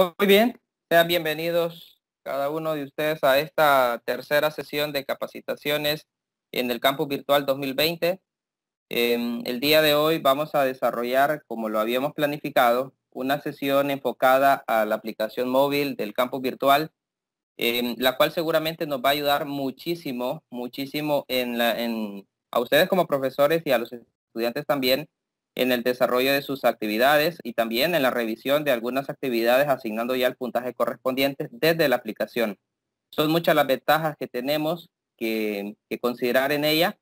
Muy bien, sean bienvenidos cada uno de ustedes a esta tercera sesión de capacitaciones en el campus virtual 2020. Em, el día de hoy vamos a desarrollar, como lo habíamos planificado, una sesión enfocada a la aplicación móvil del campus virtual, em, la cual seguramente nos va a ayudar muchísimo, muchísimo a ustedes como profesores y a los estudiantes también en el desarrollo de sus actividades y también en la revisión de algunas actividades asignando ya el puntaje correspondiente desde la aplicación. Son muchas las ventajas que tenemos que, considerar en ella,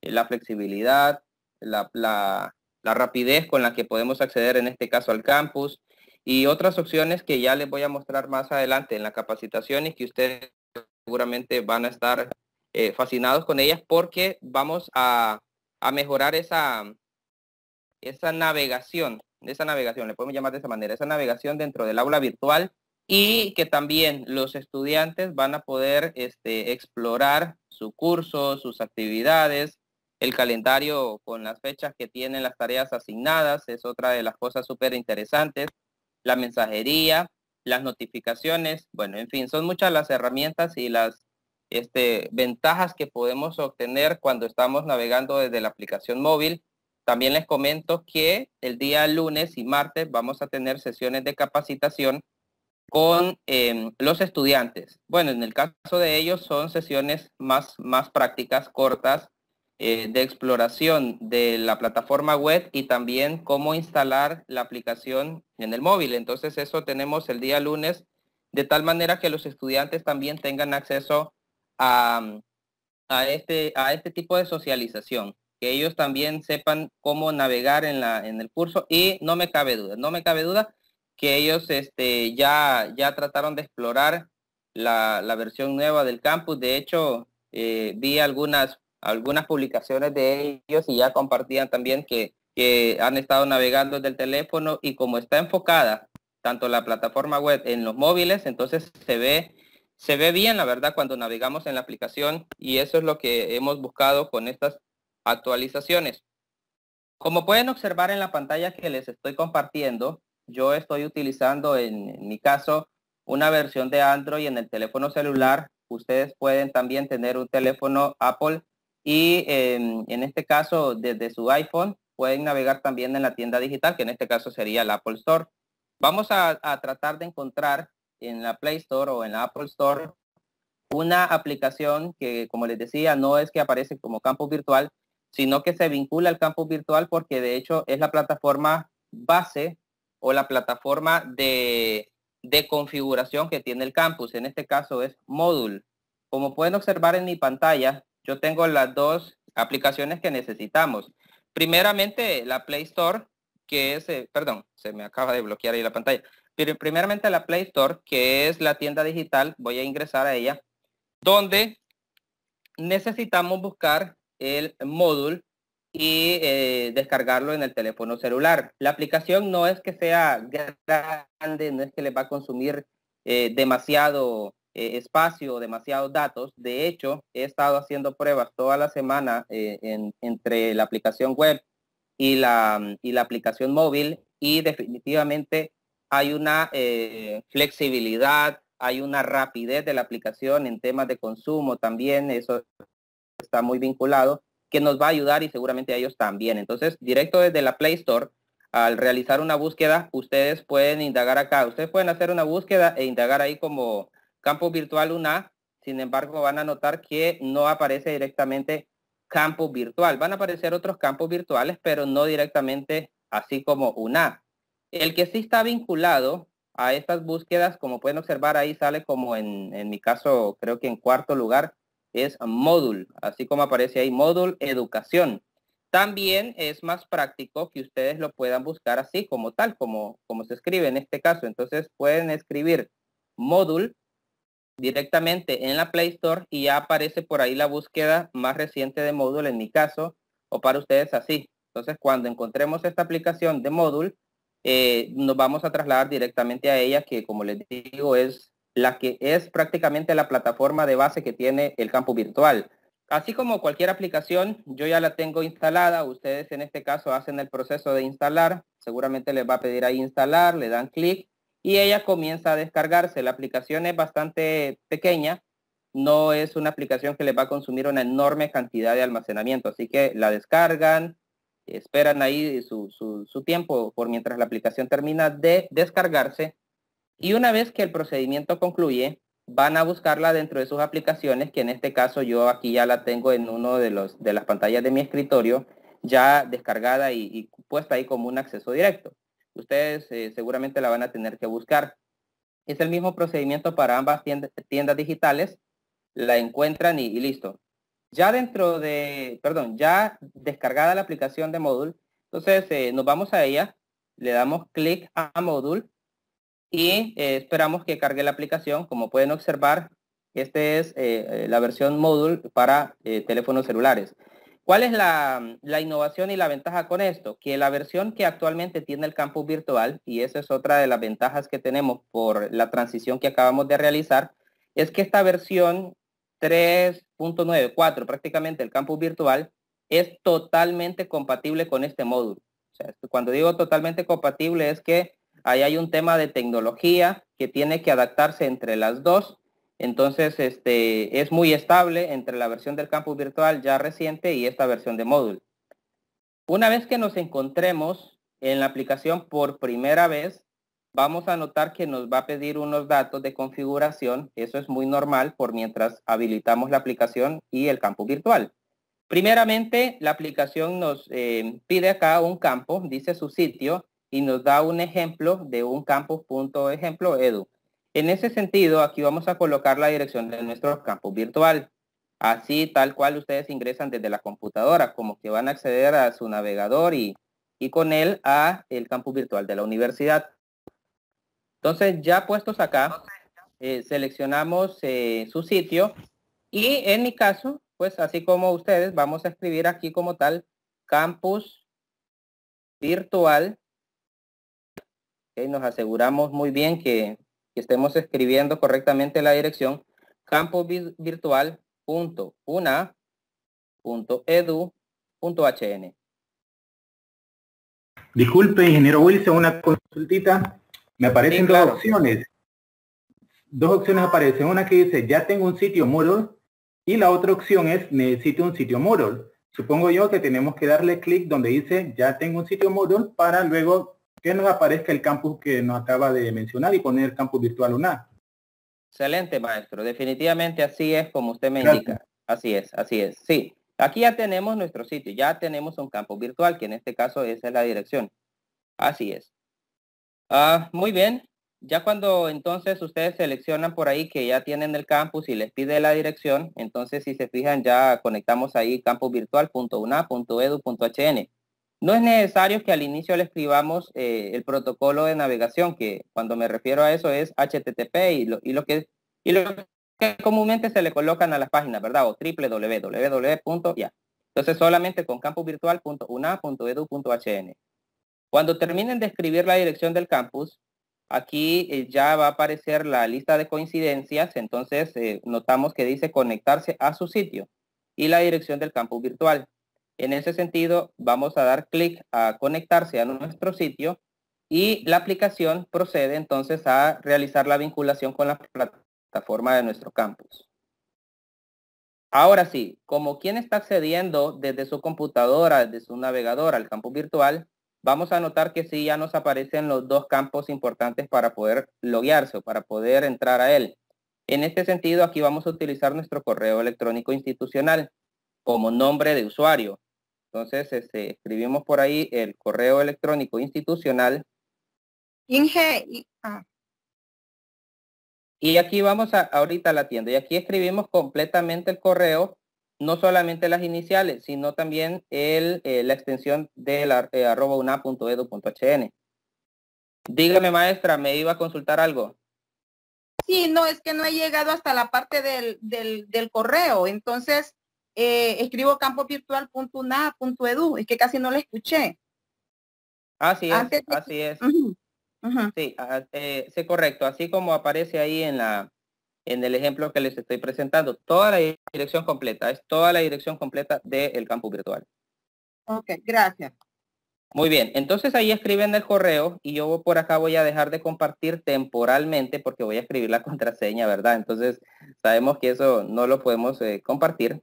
eh, la flexibilidad, la, rapidez con la que podemos acceder en este caso al campus y otras opciones que ya les voy a mostrar más adelante en la capacitación y que ustedes seguramente van a estar eh, fascinados con ellas porque vamos a, a mejorar esa, esa navegación, esa navegación, le podemos llamar de esa manera, esa navegación dentro del aula virtual y que también los estudiantes van a poder este, explorar su curso, sus actividades, el calendario con las fechas que tienen las tareas asignadas, es otra de las cosas súper interesantes, la mensajería, las notificaciones, bueno, en fin, son muchas las herramientas y las este, ventajas que podemos obtener cuando estamos navegando desde la aplicación móvil también les comento que el día lunes y martes vamos a tener sesiones de capacitación con em, los estudiantes. Bueno, en el caso de ellos son sesiones más, más prácticas, cortas, eh, de exploración de la plataforma web y también cómo instalar la aplicación en el móvil. Entonces eso tenemos el día lunes, de tal manera que los estudiantes también tengan acceso a, este, a este tipo de socialización que ellos también sepan cómo navegar en, la, en el curso y no me cabe duda, no me cabe duda que ellos este, ya, ya trataron de explorar la, versión nueva del campus. De hecho, eh, vi algunas, algunas publicaciones de ellos y ya compartían también que, que han estado navegando desde el teléfono y como está enfocada tanto la plataforma web en los móviles, entonces se ve se ve bien, la verdad, cuando navegamos en la aplicación y eso es lo que hemos buscado con estas actualizaciones. Como pueden observar en la pantalla que les estoy compartiendo, yo estoy utilizando en, mi caso una versión de Android en el teléfono celular. Ustedes pueden también tener un teléfono Apple y en este caso desde su iPhone pueden navegar también en la tienda digital, que en este caso sería la Apple Store. Vamos a, a tratar de encontrar en la Play Store o en la Apple Store una aplicación que, como les decía, no es que aparece como campo virtual, sino que se vincula al campus virtual porque de hecho es la plataforma base o la plataforma de, configuración que tiene el campus. En este caso es Módulo. Como pueden observar en mi pantalla, yo tengo las dos aplicaciones que necesitamos. Primeramente la Play Store, que es, eh, perdón, se me acaba de bloquear ahí la pantalla. Pero primeramente la Play Store, que es la tienda digital, voy a ingresar a ella, donde necesitamos buscar el módulo y eh, descargarlo en el teléfono celular. La aplicación no es que sea grande, no es que le va a consumir eh, demasiado eh, espacio, demasiados datos. De hecho, he estado haciendo pruebas toda la semana entre la aplicación web y la, y la aplicación móvil y definitivamente hay una flexibilidad, hay una rapidez de la aplicación en temas de consumo también, eso está muy vinculado, que nos va a ayudar y seguramente a ellos también. Entonces, directo desde la Play Store, al realizar una búsqueda, ustedes pueden indagar acá. Ustedes pueden hacer una búsqueda e indagar ahí como campo virtual UNA. Sin embargo, van a notar que no aparece directamente campo virtual. Van a aparecer otros campos virtuales, pero no directamente así como UNA. El que sí está vinculado a estas búsquedas, como pueden observar ahí, sale como en, en mi caso, creo que en cuarto lugar, es módulo, así como aparece ahí, módulo educación. También es más práctico que ustedes lo puedan buscar así como tal, como, como se escribe en este caso. Entonces pueden escribir módulo directamente en la Play Store y ya aparece por ahí la búsqueda más reciente de módulo en mi caso o para ustedes así. Entonces cuando encontremos esta aplicación de módulo, eh, nos vamos a trasladar directamente a ella que como les digo es la que es prácticamente la plataforma de base que tiene el campo virtual. Así como cualquier aplicación, yo ya la tengo instalada, ustedes en este caso hacen el proceso de instalar, seguramente les va a pedir ahí instalar, le dan clic y ella comienza a descargarse. La aplicación es bastante pequeña, no es una aplicación que les va a consumir una enorme cantidad de almacenamiento, así que la descargan, esperan ahí su tiempo por mientras la aplicación termina de descargarse y una vez que el procedimiento concluye, van a buscarla dentro de sus aplicaciones, que en este caso yo aquí ya la tengo en uno de, los, de las pantallas de mi escritorio, ya descargada y, puesta ahí como un acceso directo. Ustedes eh, seguramente la van a tener que buscar. Es el mismo procedimiento para ambas tiendas, digitales. La encuentran y, listo. Ya dentro de, perdón, ya descargada la aplicación de Módulo, entonces eh, nos vamos a ella, le damos clic a Módulo, y eh, esperamos que cargue la aplicación. Como pueden observar, esta es eh, eh, la versión módulo para teléfonos celulares. ¿Cuál es la, innovación y la ventaja con esto? Que la versión que actualmente tiene el campus virtual, y esa es otra de las ventajas que tenemos por la transición que acabamos de realizar, es que esta versión 3.94, prácticamente el campus virtual, es totalmente compatible con este módulo. cuando digo totalmente compatible es que Ahí hay un tema de tecnología que tiene que adaptarse entre las dos. Entonces, este, es muy estable entre la versión del campus virtual ya reciente y esta versión de módulo. Una vez que nos encontremos en la aplicación por primera vez, vamos a notar que nos va a pedir unos datos de configuración. Eso es muy normal por mientras habilitamos la aplicación y el campo virtual. Primeramente, la aplicación nos eh, pide acá un campo, dice su sitio, y nos da un ejemplo de un edu En ese sentido, aquí vamos a colocar la dirección de nuestro campus virtual. Así, tal cual ustedes ingresan desde la computadora, como que van a acceder a su navegador y, con él a el campus virtual de la universidad. Entonces, ya puestos acá, eh, seleccionamos eh, su sitio y en mi caso, pues así como ustedes, vamos a escribir aquí como tal, campus virtual nos aseguramos muy bien que, estemos escribiendo correctamente la dirección campo virtual punto una punto edu punto hn. Disculpe, ingeniero Wilson, una consultita. Me aparecen dos opciones. Dos opciones aparecen. Una que dice, ya tengo un sitio Moodle y la otra opción es, necesito un sitio Moodle. Supongo yo que tenemos que darle clic donde dice, ya tengo un sitio Moodle para luego que nos aparezca el campus que nos acaba de mencionar y poner campus virtual UNA. Excelente, maestro. Definitivamente así es como usted me indica. Así es, así es. Sí, aquí ya tenemos nuestro sitio, ya tenemos un campus virtual, que en este caso esa es la dirección. Así es. Ah, muy bien. Ya cuando entonces ustedes seleccionan por ahí que ya tienen el campus y les pide la dirección, entonces si se fijan ya conectamos ahí campusvirtual.una.edu.hn. No es necesario que al inicio le escribamos eh, el protocolo de navegación, que cuando me refiero a eso es HTTP y lo, que, comúnmente se le colocan a las páginas, ¿verdad? O www, Entonces solamente con campusvirtual.una.edu.hn. Cuando terminen de escribir la dirección del campus, aquí eh, ya va a aparecer la lista de coincidencias, entonces eh, notamos que dice conectarse a su sitio y la dirección del campus virtual. En ese sentido, vamos a dar clic a conectarse a nuestro sitio y la aplicación procede entonces a realizar la vinculación con la plataforma de nuestro campus. Ahora sí, como quien está accediendo desde su computadora, desde su navegador al campus virtual, vamos a notar que sí ya nos aparecen los dos campos importantes para poder loguearse o para poder entrar a él. En este sentido, aquí vamos a utilizar nuestro correo electrónico institucional como nombre de usuario. Entonces, este, escribimos por ahí el correo electrónico institucional. Inge, ah. y, aquí vamos a, ahorita a la tienda. Y aquí escribimos completamente el correo, no solamente las iniciales, sino también el, eh, la extensión de la, eh, edu punto hn. Dígame, maestra, me iba a consultar algo. Sí, no, es que no he llegado hasta la parte del, del correo. Entonces, eh, escribo campovirtual.una.edu, es que casi no la escuché. Así es, así es. Eh, sí, correcto, así como aparece ahí en la en el ejemplo que les estoy presentando, toda la dirección completa, es toda la dirección completa del campo virtual. Ok, gracias. Muy bien, entonces ahí escriben el correo y yo por acá voy a dejar de compartir temporalmente porque voy a escribir la contraseña, ¿verdad? Entonces sabemos que eso no lo podemos eh, compartir.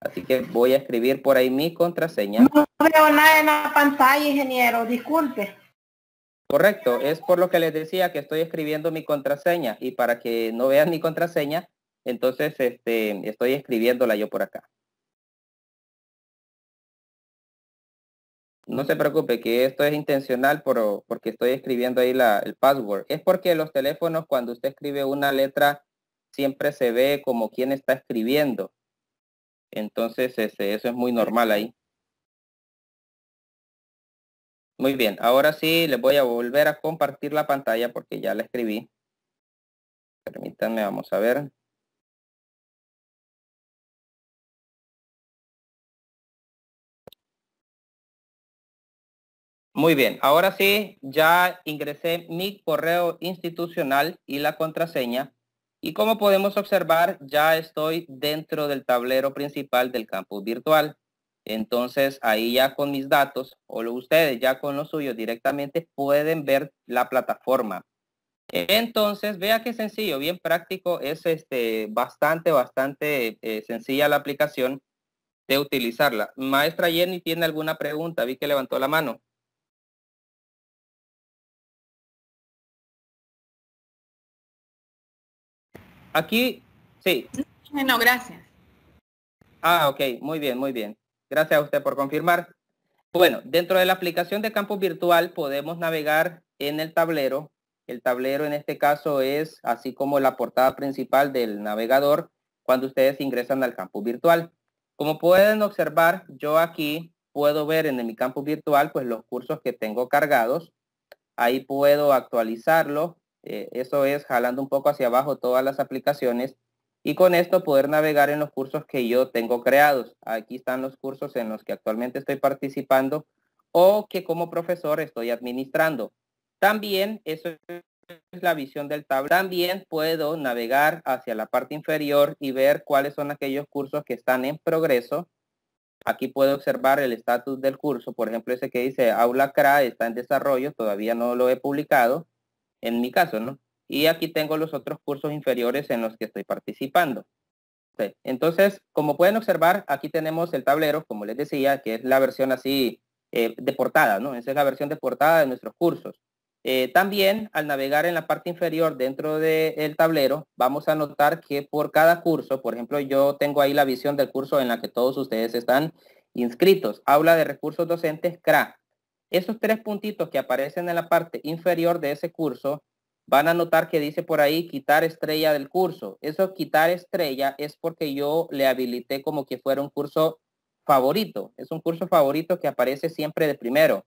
Así que voy a escribir por ahí mi contraseña. No veo nada en la pantalla, ingeniero, disculpe. Correcto, es por lo que les decía que estoy escribiendo mi contraseña y para que no vean mi contraseña, entonces este, estoy escribiéndola yo por acá. No se preocupe que esto es intencional por, porque estoy escribiendo ahí el password. Es porque los teléfonos cuando usted escribe una letra siempre se ve como quien está escribiendo. Entonces, ese eso es muy normal ahí. Muy bien, ahora sí les voy a volver a compartir la pantalla porque ya la escribí. Permítanme, vamos a ver. Muy bien, ahora sí, ya ingresé mi correo institucional y la contraseña y como podemos observar, ya estoy dentro del tablero principal del campus virtual. Entonces, ahí ya con mis datos, o ustedes ya con los suyos directamente, pueden ver la plataforma. Entonces, vea qué sencillo, bien práctico, es este, bastante, bastante eh, sencilla la aplicación de utilizarla. Maestra Jenny, ¿tiene alguna pregunta? Vi que levantó la mano. aquí, sí. No, gracias. Ah, ok, muy bien, muy bien. Gracias a usted por confirmar. Bueno, dentro de la aplicación de campus virtual podemos navegar en el tablero. El tablero en este caso es así como la portada principal del navegador cuando ustedes ingresan al campus virtual. Como pueden observar, yo aquí puedo ver en mi campo virtual pues los cursos que tengo cargados. Ahí puedo actualizarlo eh, eso es jalando un poco hacia abajo todas las aplicaciones y con esto poder navegar en los cursos que yo tengo creados. Aquí están los cursos en los que actualmente estoy participando o que como profesor estoy administrando. También eso es la visión del tablero. También puedo navegar hacia la parte inferior y ver cuáles son aquellos cursos que están en progreso. Aquí puedo observar el estatus del curso, por ejemplo, ese que dice Aula CRA está en desarrollo, todavía no lo he publicado en mi caso, ¿no? Y aquí tengo los otros cursos inferiores en los que estoy participando. Entonces, como pueden observar, aquí tenemos el tablero, como les decía, que es la versión así eh, de portada, ¿no? Esa es la versión de portada de nuestros cursos. Eh, también al navegar en la parte inferior dentro del tablero, vamos a notar que por cada curso, por ejemplo, yo tengo ahí la visión del curso en la que todos ustedes están inscritos, Habla de recursos docentes CRA. Esos tres puntitos que aparecen en la parte inferior de ese curso, van a notar que dice por ahí quitar estrella del curso. Eso quitar estrella es porque yo le habilité como que fuera un curso favorito. Es un curso favorito que aparece siempre de primero.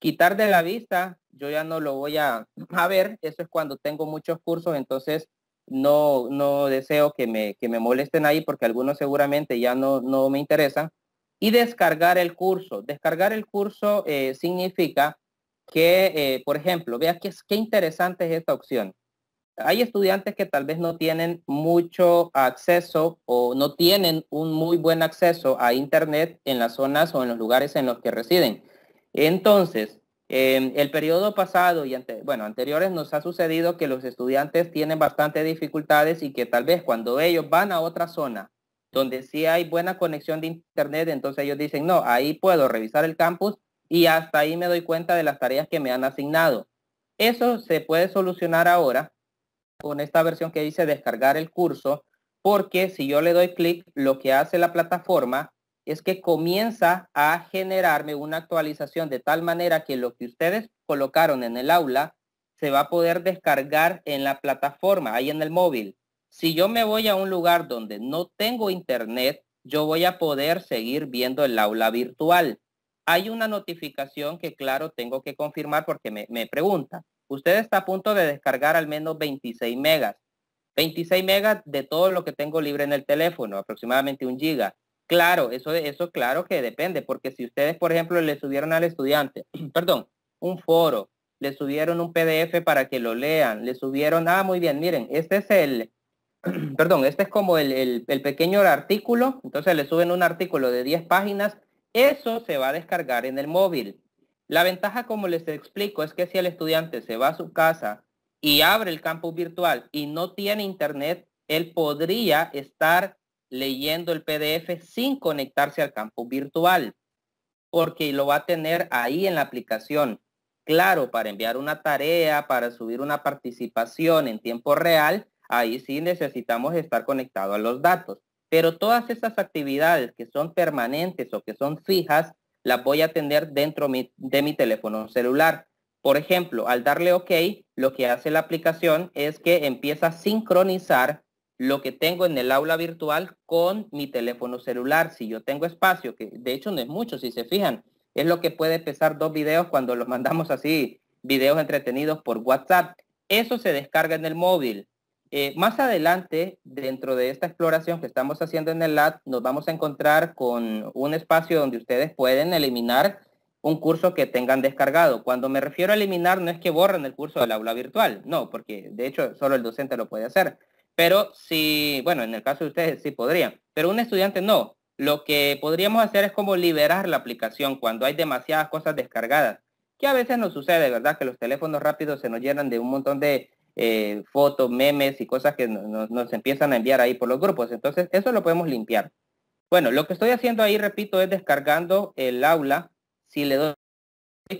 Quitar de la vista, yo ya no lo voy a, ver. Eso es cuando tengo muchos cursos, entonces no, no deseo que me, molesten ahí porque algunos seguramente ya no, no me interesan. Y descargar el curso. Descargar el curso eh, significa que, eh, por ejemplo, vea qué, qué interesante es esta opción. Hay estudiantes que tal vez no tienen mucho acceso o no tienen un muy buen acceso a Internet en las zonas o en los lugares en los que residen. Entonces, en em, el periodo pasado y ante, bueno, anteriores nos ha sucedido que los estudiantes tienen bastantes dificultades y que tal vez cuando ellos van a otra zona donde sí hay buena conexión de Internet, entonces ellos dicen, no, ahí puedo revisar el campus y hasta ahí me doy cuenta de las tareas que me han asignado. Eso se puede solucionar ahora con esta versión que dice descargar el curso, porque si yo le doy clic, lo que hace la plataforma es que comienza a generarme una actualización de tal manera que lo que ustedes colocaron en el aula se va a poder descargar en la plataforma, ahí en el móvil si yo me voy a un lugar donde no tengo internet, yo voy a poder seguir viendo el aula virtual. Hay una notificación que, claro, tengo que confirmar porque me, pregunta, usted está a punto de descargar al menos 26 megas. 26 megas de todo lo que tengo libre en el teléfono, aproximadamente un giga. Claro, eso, eso claro que depende, porque si ustedes, por ejemplo, le subieron al estudiante, perdón, un foro, le subieron un PDF para que lo lean, le subieron, ah, muy bien, miren, este es el, perdón, este es como el, pequeño artículo, entonces le suben un artículo de 10 páginas, eso se va a descargar en el móvil. La ventaja, como les explico, es que si el estudiante se va a su casa y abre el campus virtual y no tiene internet, él podría estar leyendo el PDF sin conectarse al campus virtual, porque lo va a tener ahí en la aplicación. Claro, para enviar una tarea, para subir una participación en tiempo real, ahí sí necesitamos estar conectados a los datos. Pero todas esas actividades que son permanentes o que son fijas, las voy a tener dentro de mi teléfono celular. Por ejemplo, al darle OK, lo que hace la aplicación es que empieza a sincronizar lo que tengo en el aula virtual con mi teléfono celular. Si yo tengo espacio, que de hecho no es mucho, si se fijan, es lo que puede pesar dos videos cuando los mandamos así, videos entretenidos por WhatsApp. Eso se descarga en el móvil. Eh, más adelante, dentro de esta exploración que estamos haciendo en el LAT, nos vamos a encontrar con un espacio donde ustedes pueden eliminar un curso que tengan descargado. Cuando me refiero a eliminar, no es que borren el curso del aula virtual, no, porque de hecho solo el docente lo puede hacer. Pero si, bueno, en el caso de ustedes sí podrían, pero un estudiante no. Lo que podríamos hacer es como liberar la aplicación cuando hay demasiadas cosas descargadas, que a veces nos sucede, ¿verdad? Que los teléfonos rápidos se nos llenan de un montón de eh, fotos, memes y cosas que nos empiezan a enviar ahí por los grupos. Entonces, eso lo podemos limpiar. Bueno, lo que estoy haciendo ahí, repito, es descargando el aula. Si le doy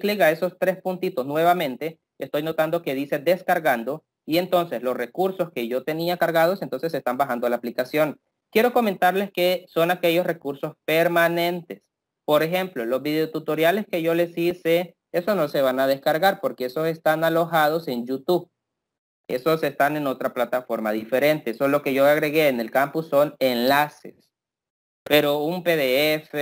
clic a esos tres puntitos nuevamente, estoy notando que dice descargando y entonces los recursos que yo tenía cargados entonces se están bajando a la aplicación. Quiero comentarles que son aquellos recursos permanentes. Por ejemplo, los videotutoriales que yo les hice, eso no se van a descargar porque esos están alojados en YouTube. Esos están en otra plataforma diferente. Son lo que yo agregué en el campus, son enlaces. Pero un PDF,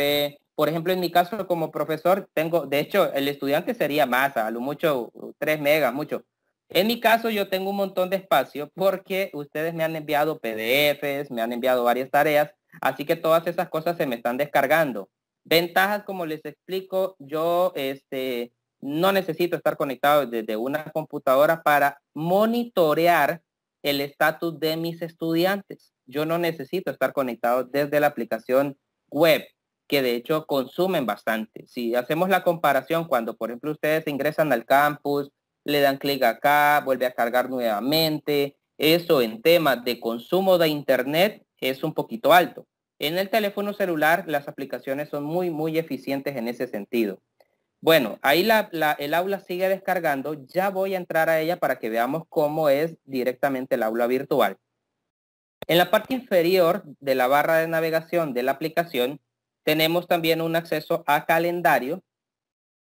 por ejemplo, en mi caso como profesor, tengo, de hecho, el estudiante sería más, a lo mucho 3 megas, mucho. En mi caso yo tengo un montón de espacio porque ustedes me han enviado PDFs, me han enviado varias tareas, así que todas esas cosas se me están descargando. Ventajas, como les explico, yo este, no necesito estar conectado desde una computadora para monitorear el estatus de mis estudiantes. Yo no necesito estar conectado desde la aplicación web, que de hecho consumen bastante. Si hacemos la comparación cuando, por ejemplo, ustedes ingresan al campus, le dan clic acá, vuelve a cargar nuevamente, eso en temas de consumo de Internet es un poquito alto. En el teléfono celular las aplicaciones son muy, muy eficientes en ese sentido. Bueno, ahí el aula sigue descargando. Ya voy a entrar a ella para que veamos cómo es directamente el aula virtual. En la parte inferior de la barra de navegación de la aplicación, tenemos también un acceso a calendario.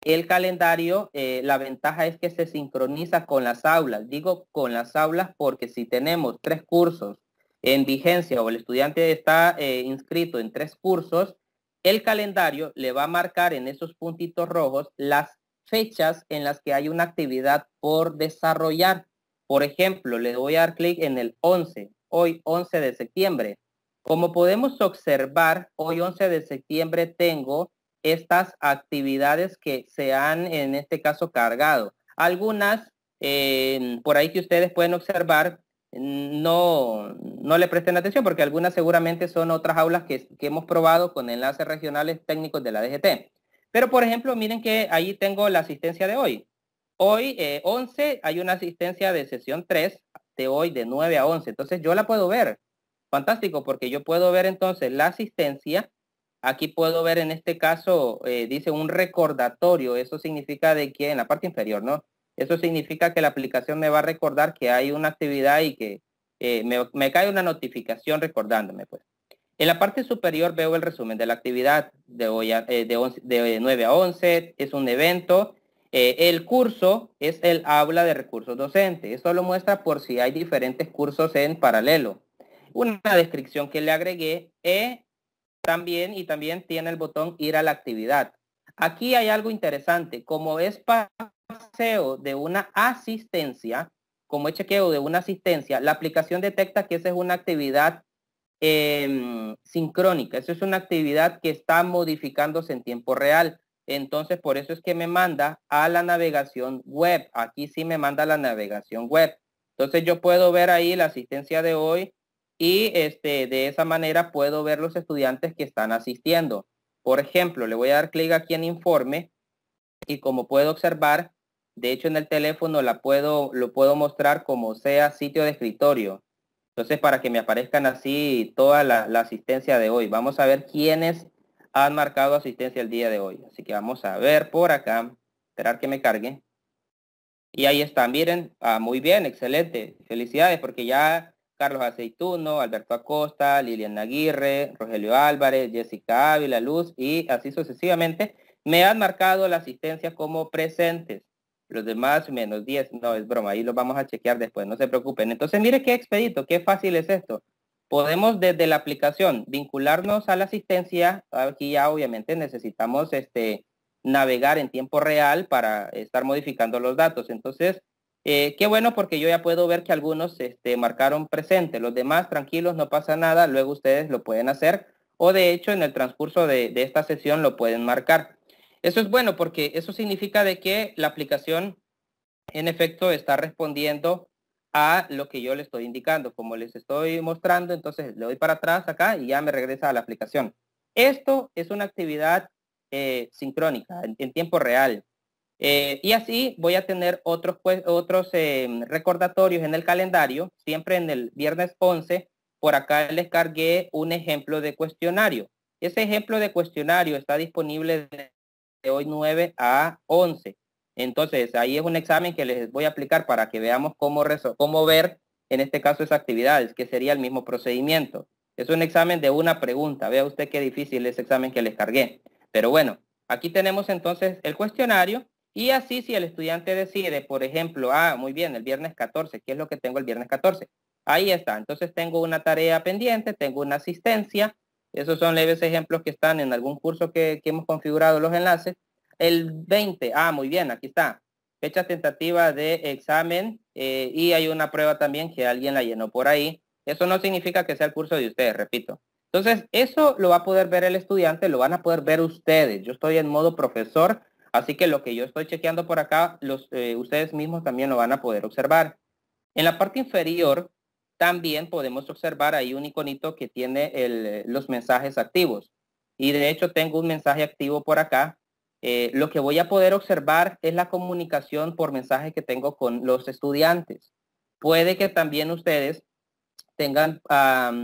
El calendario, eh, la ventaja es que se sincroniza con las aulas. Digo con las aulas porque si tenemos tres cursos en vigencia o el estudiante está eh, inscrito en tres cursos, el calendario le va a marcar en esos puntitos rojos las fechas en las que hay una actividad por desarrollar. Por ejemplo, le voy a dar clic en el 11, hoy 11 de septiembre. Como podemos observar, hoy 11 de septiembre tengo estas actividades que se han, en este caso, cargado. Algunas eh, por ahí que ustedes pueden observar no, no le presten atención porque algunas seguramente son otras aulas que, hemos probado con enlaces regionales técnicos de la DGT. Pero por ejemplo, miren que ahí tengo la asistencia de hoy. Hoy 11 eh, hay una asistencia de sesión 3 de hoy de 9 a 11. Entonces yo la puedo ver. Fantástico, porque yo puedo ver entonces la asistencia. Aquí puedo ver en este caso, eh, dice un recordatorio. Eso significa de que en la parte inferior, ¿no? Eso significa que la aplicación me va a recordar que hay una actividad y que eh, me, cae una notificación recordándome. Pues. En la parte superior veo el resumen de la actividad de, eh, de, 9 a 11, es un evento. Eh, el curso es el habla de recursos docentes. Esto lo muestra por si hay diferentes cursos en paralelo. Una descripción que le agregué e, también y también tiene el botón ir a la actividad. Aquí hay algo interesante. Como es para de una asistencia, como he chequeo de una asistencia, la aplicación detecta que esa es una actividad em, sincrónica, eso es una actividad que está modificándose en tiempo real. Entonces, por eso es que me manda a la navegación web. Aquí sí me manda la navegación web. Entonces, yo puedo ver ahí la asistencia de hoy y este, de esa manera puedo ver los estudiantes que están asistiendo. Por ejemplo, le voy a dar clic aquí en informe y como puedo observar, de hecho, en el teléfono la puedo, lo puedo mostrar como sea sitio de escritorio. Entonces, para que me aparezcan así toda la, asistencia de hoy. Vamos a ver quiénes han marcado asistencia el día de hoy. Así que vamos a ver por acá. Esperar que me cargue. Y ahí están, miren. Ah, muy bien, excelente. Felicidades porque ya Carlos Aceituno, Alberto Acosta, Lilian Aguirre, Rogelio Álvarez, Jessica Ávila Luz y así sucesivamente, me han marcado la asistencia como presentes los demás menos 10, no es broma, ahí lo vamos a chequear después, no se preocupen. Entonces mire qué expedito, qué fácil es esto. Podemos desde la aplicación vincularnos a la asistencia, aquí ya obviamente necesitamos este, navegar en tiempo real para estar modificando los datos. Entonces, eh, qué bueno porque yo ya puedo ver que algunos este, marcaron presente, los demás tranquilos, no pasa nada, luego ustedes lo pueden hacer o de hecho en el transcurso de esta sesión lo pueden marcar. Eso es bueno porque eso significa de que la aplicación en efecto está respondiendo a lo que yo le estoy indicando. Como les estoy mostrando, entonces le doy para atrás acá y ya me regresa a la aplicación. Esto es una actividad eh, sincrónica, en, tiempo real. Eh, y así voy a tener otros, otros eh, recordatorios en el calendario. Siempre en el viernes 11, por acá les cargué un ejemplo de cuestionario. Ese ejemplo de cuestionario está disponible en de hoy 9 a 11. Entonces, ahí es un examen que les voy a aplicar para que veamos cómo, cómo ver, en este caso, esas actividades, que sería el mismo procedimiento. Es un examen de una pregunta. Vea usted qué difícil ese examen que les cargué. Pero bueno, aquí tenemos entonces el cuestionario y así si el estudiante decide, por ejemplo, ah, muy bien, el viernes 14, ¿qué es lo que tengo el viernes 14? Ahí está. Entonces tengo una tarea pendiente, tengo una asistencia, esos son leves ejemplos que están en algún curso que, hemos configurado los enlaces. El 20, ah, muy bien, aquí está. Fecha tentativa de examen eh, y hay una prueba también que alguien la llenó por ahí. Eso no significa que sea el curso de ustedes, repito. Entonces, eso lo va a poder ver el estudiante, lo van a poder ver ustedes. Yo estoy en modo profesor, así que lo que yo estoy chequeando por acá, los, eh, ustedes mismos también lo van a poder observar. En la parte inferior también podemos observar ahí un iconito que tiene eh, los mensajes activos. Y de hecho tengo un mensaje activo por acá. Eh, lo que voy a poder observar es la comunicación por mensaje que tengo con los estudiantes. Puede que también ustedes tengan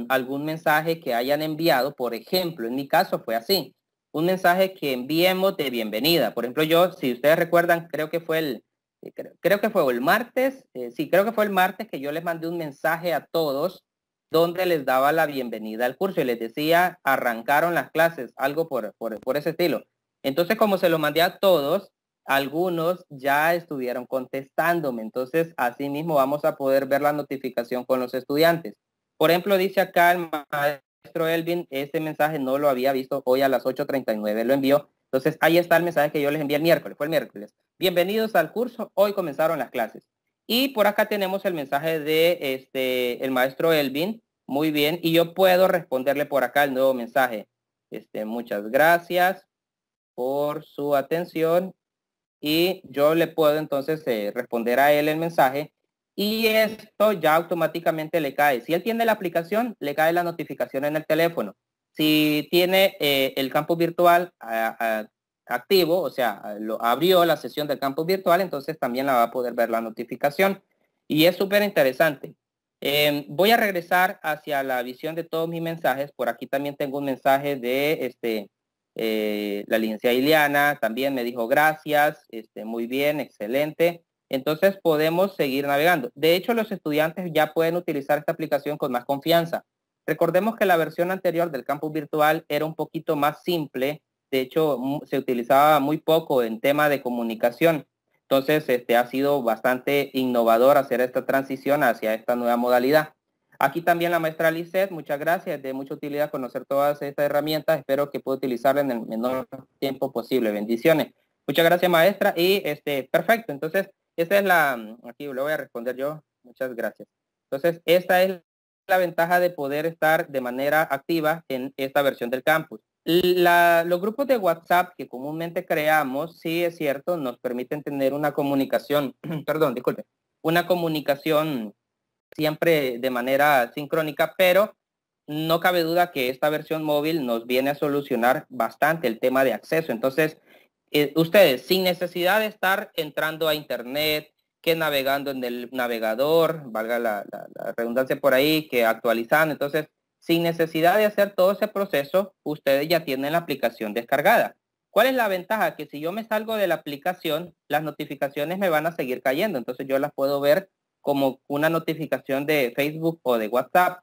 algún mensaje que hayan enviado, por ejemplo, en mi caso fue así, un mensaje que enviemos de bienvenida. Por ejemplo, yo, si ustedes recuerdan, creo que fue el, eh, creo, que fue el martes, eh, sí, creo que fue el martes que yo les mandé un mensaje a todos donde les daba la bienvenida al curso y les decía, arrancaron las clases, algo por, por, por ese estilo. Entonces, como se lo mandé a todos, algunos ya estuvieron contestándome. Entonces, así mismo vamos a poder ver la notificación con los estudiantes. Por ejemplo, dice acá el maestro Elvin, este mensaje no lo había visto hoy a las 8.39, lo envió. Entonces, ahí está el mensaje que yo les envié el miércoles, fue el miércoles. Bienvenidos al curso, hoy comenzaron las clases. Y por acá tenemos el mensaje de este, el maestro Elvin, muy bien, y yo puedo responderle por acá el nuevo mensaje. Este, muchas gracias por su atención y yo le puedo entonces eh, responder a él el mensaje y esto ya automáticamente le cae. Si él tiene la aplicación, le cae la notificación en el teléfono. Si tiene eh, el campo virtual ah, ah, activo, o sea, lo abrió la sesión del campo virtual, entonces también la va a poder ver la notificación. Y es súper interesante. Eh, voy a regresar hacia la visión de todos mis mensajes. Por aquí también tengo un mensaje de este, eh, la licencia Ileana. También me dijo gracias, este, muy bien, excelente. Entonces podemos seguir navegando. De hecho, los estudiantes ya pueden utilizar esta aplicación con más confianza. Recordemos que la versión anterior del campus virtual era un poquito más simple, de hecho se utilizaba muy poco en tema de comunicación. Entonces, este, ha sido bastante innovador hacer esta transición hacia esta nueva modalidad. Aquí también la maestra Lisset, muchas gracias, de mucha utilidad conocer todas estas herramientas, espero que pueda utilizarla en el menor tiempo posible. Bendiciones. Muchas gracias, maestra, y este, perfecto. Entonces, esta es la, mm, aquí lo voy a responder yo, muchas gracias. Entonces, esta es la ventaja de poder estar de manera activa en esta versión del campus. los grupos de WhatsApp que comúnmente creamos, sí es cierto, nos permiten tener una comunicación, perdón, disculpe, una comunicación siempre de manera sincrónica, pero no cabe duda que esta versión móvil nos viene a solucionar bastante el tema de acceso. Entonces, eh, ustedes, sin necesidad de estar entrando a Internet, que navegando en el navegador, valga la, redundancia por ahí, que actualizando. Entonces, sin necesidad de hacer todo ese proceso, ustedes ya tienen la aplicación descargada. ¿Cuál es la ventaja? Que si yo me salgo de la aplicación, las notificaciones me van a seguir cayendo. Entonces yo las puedo ver como una notificación de Facebook o de WhatsApp.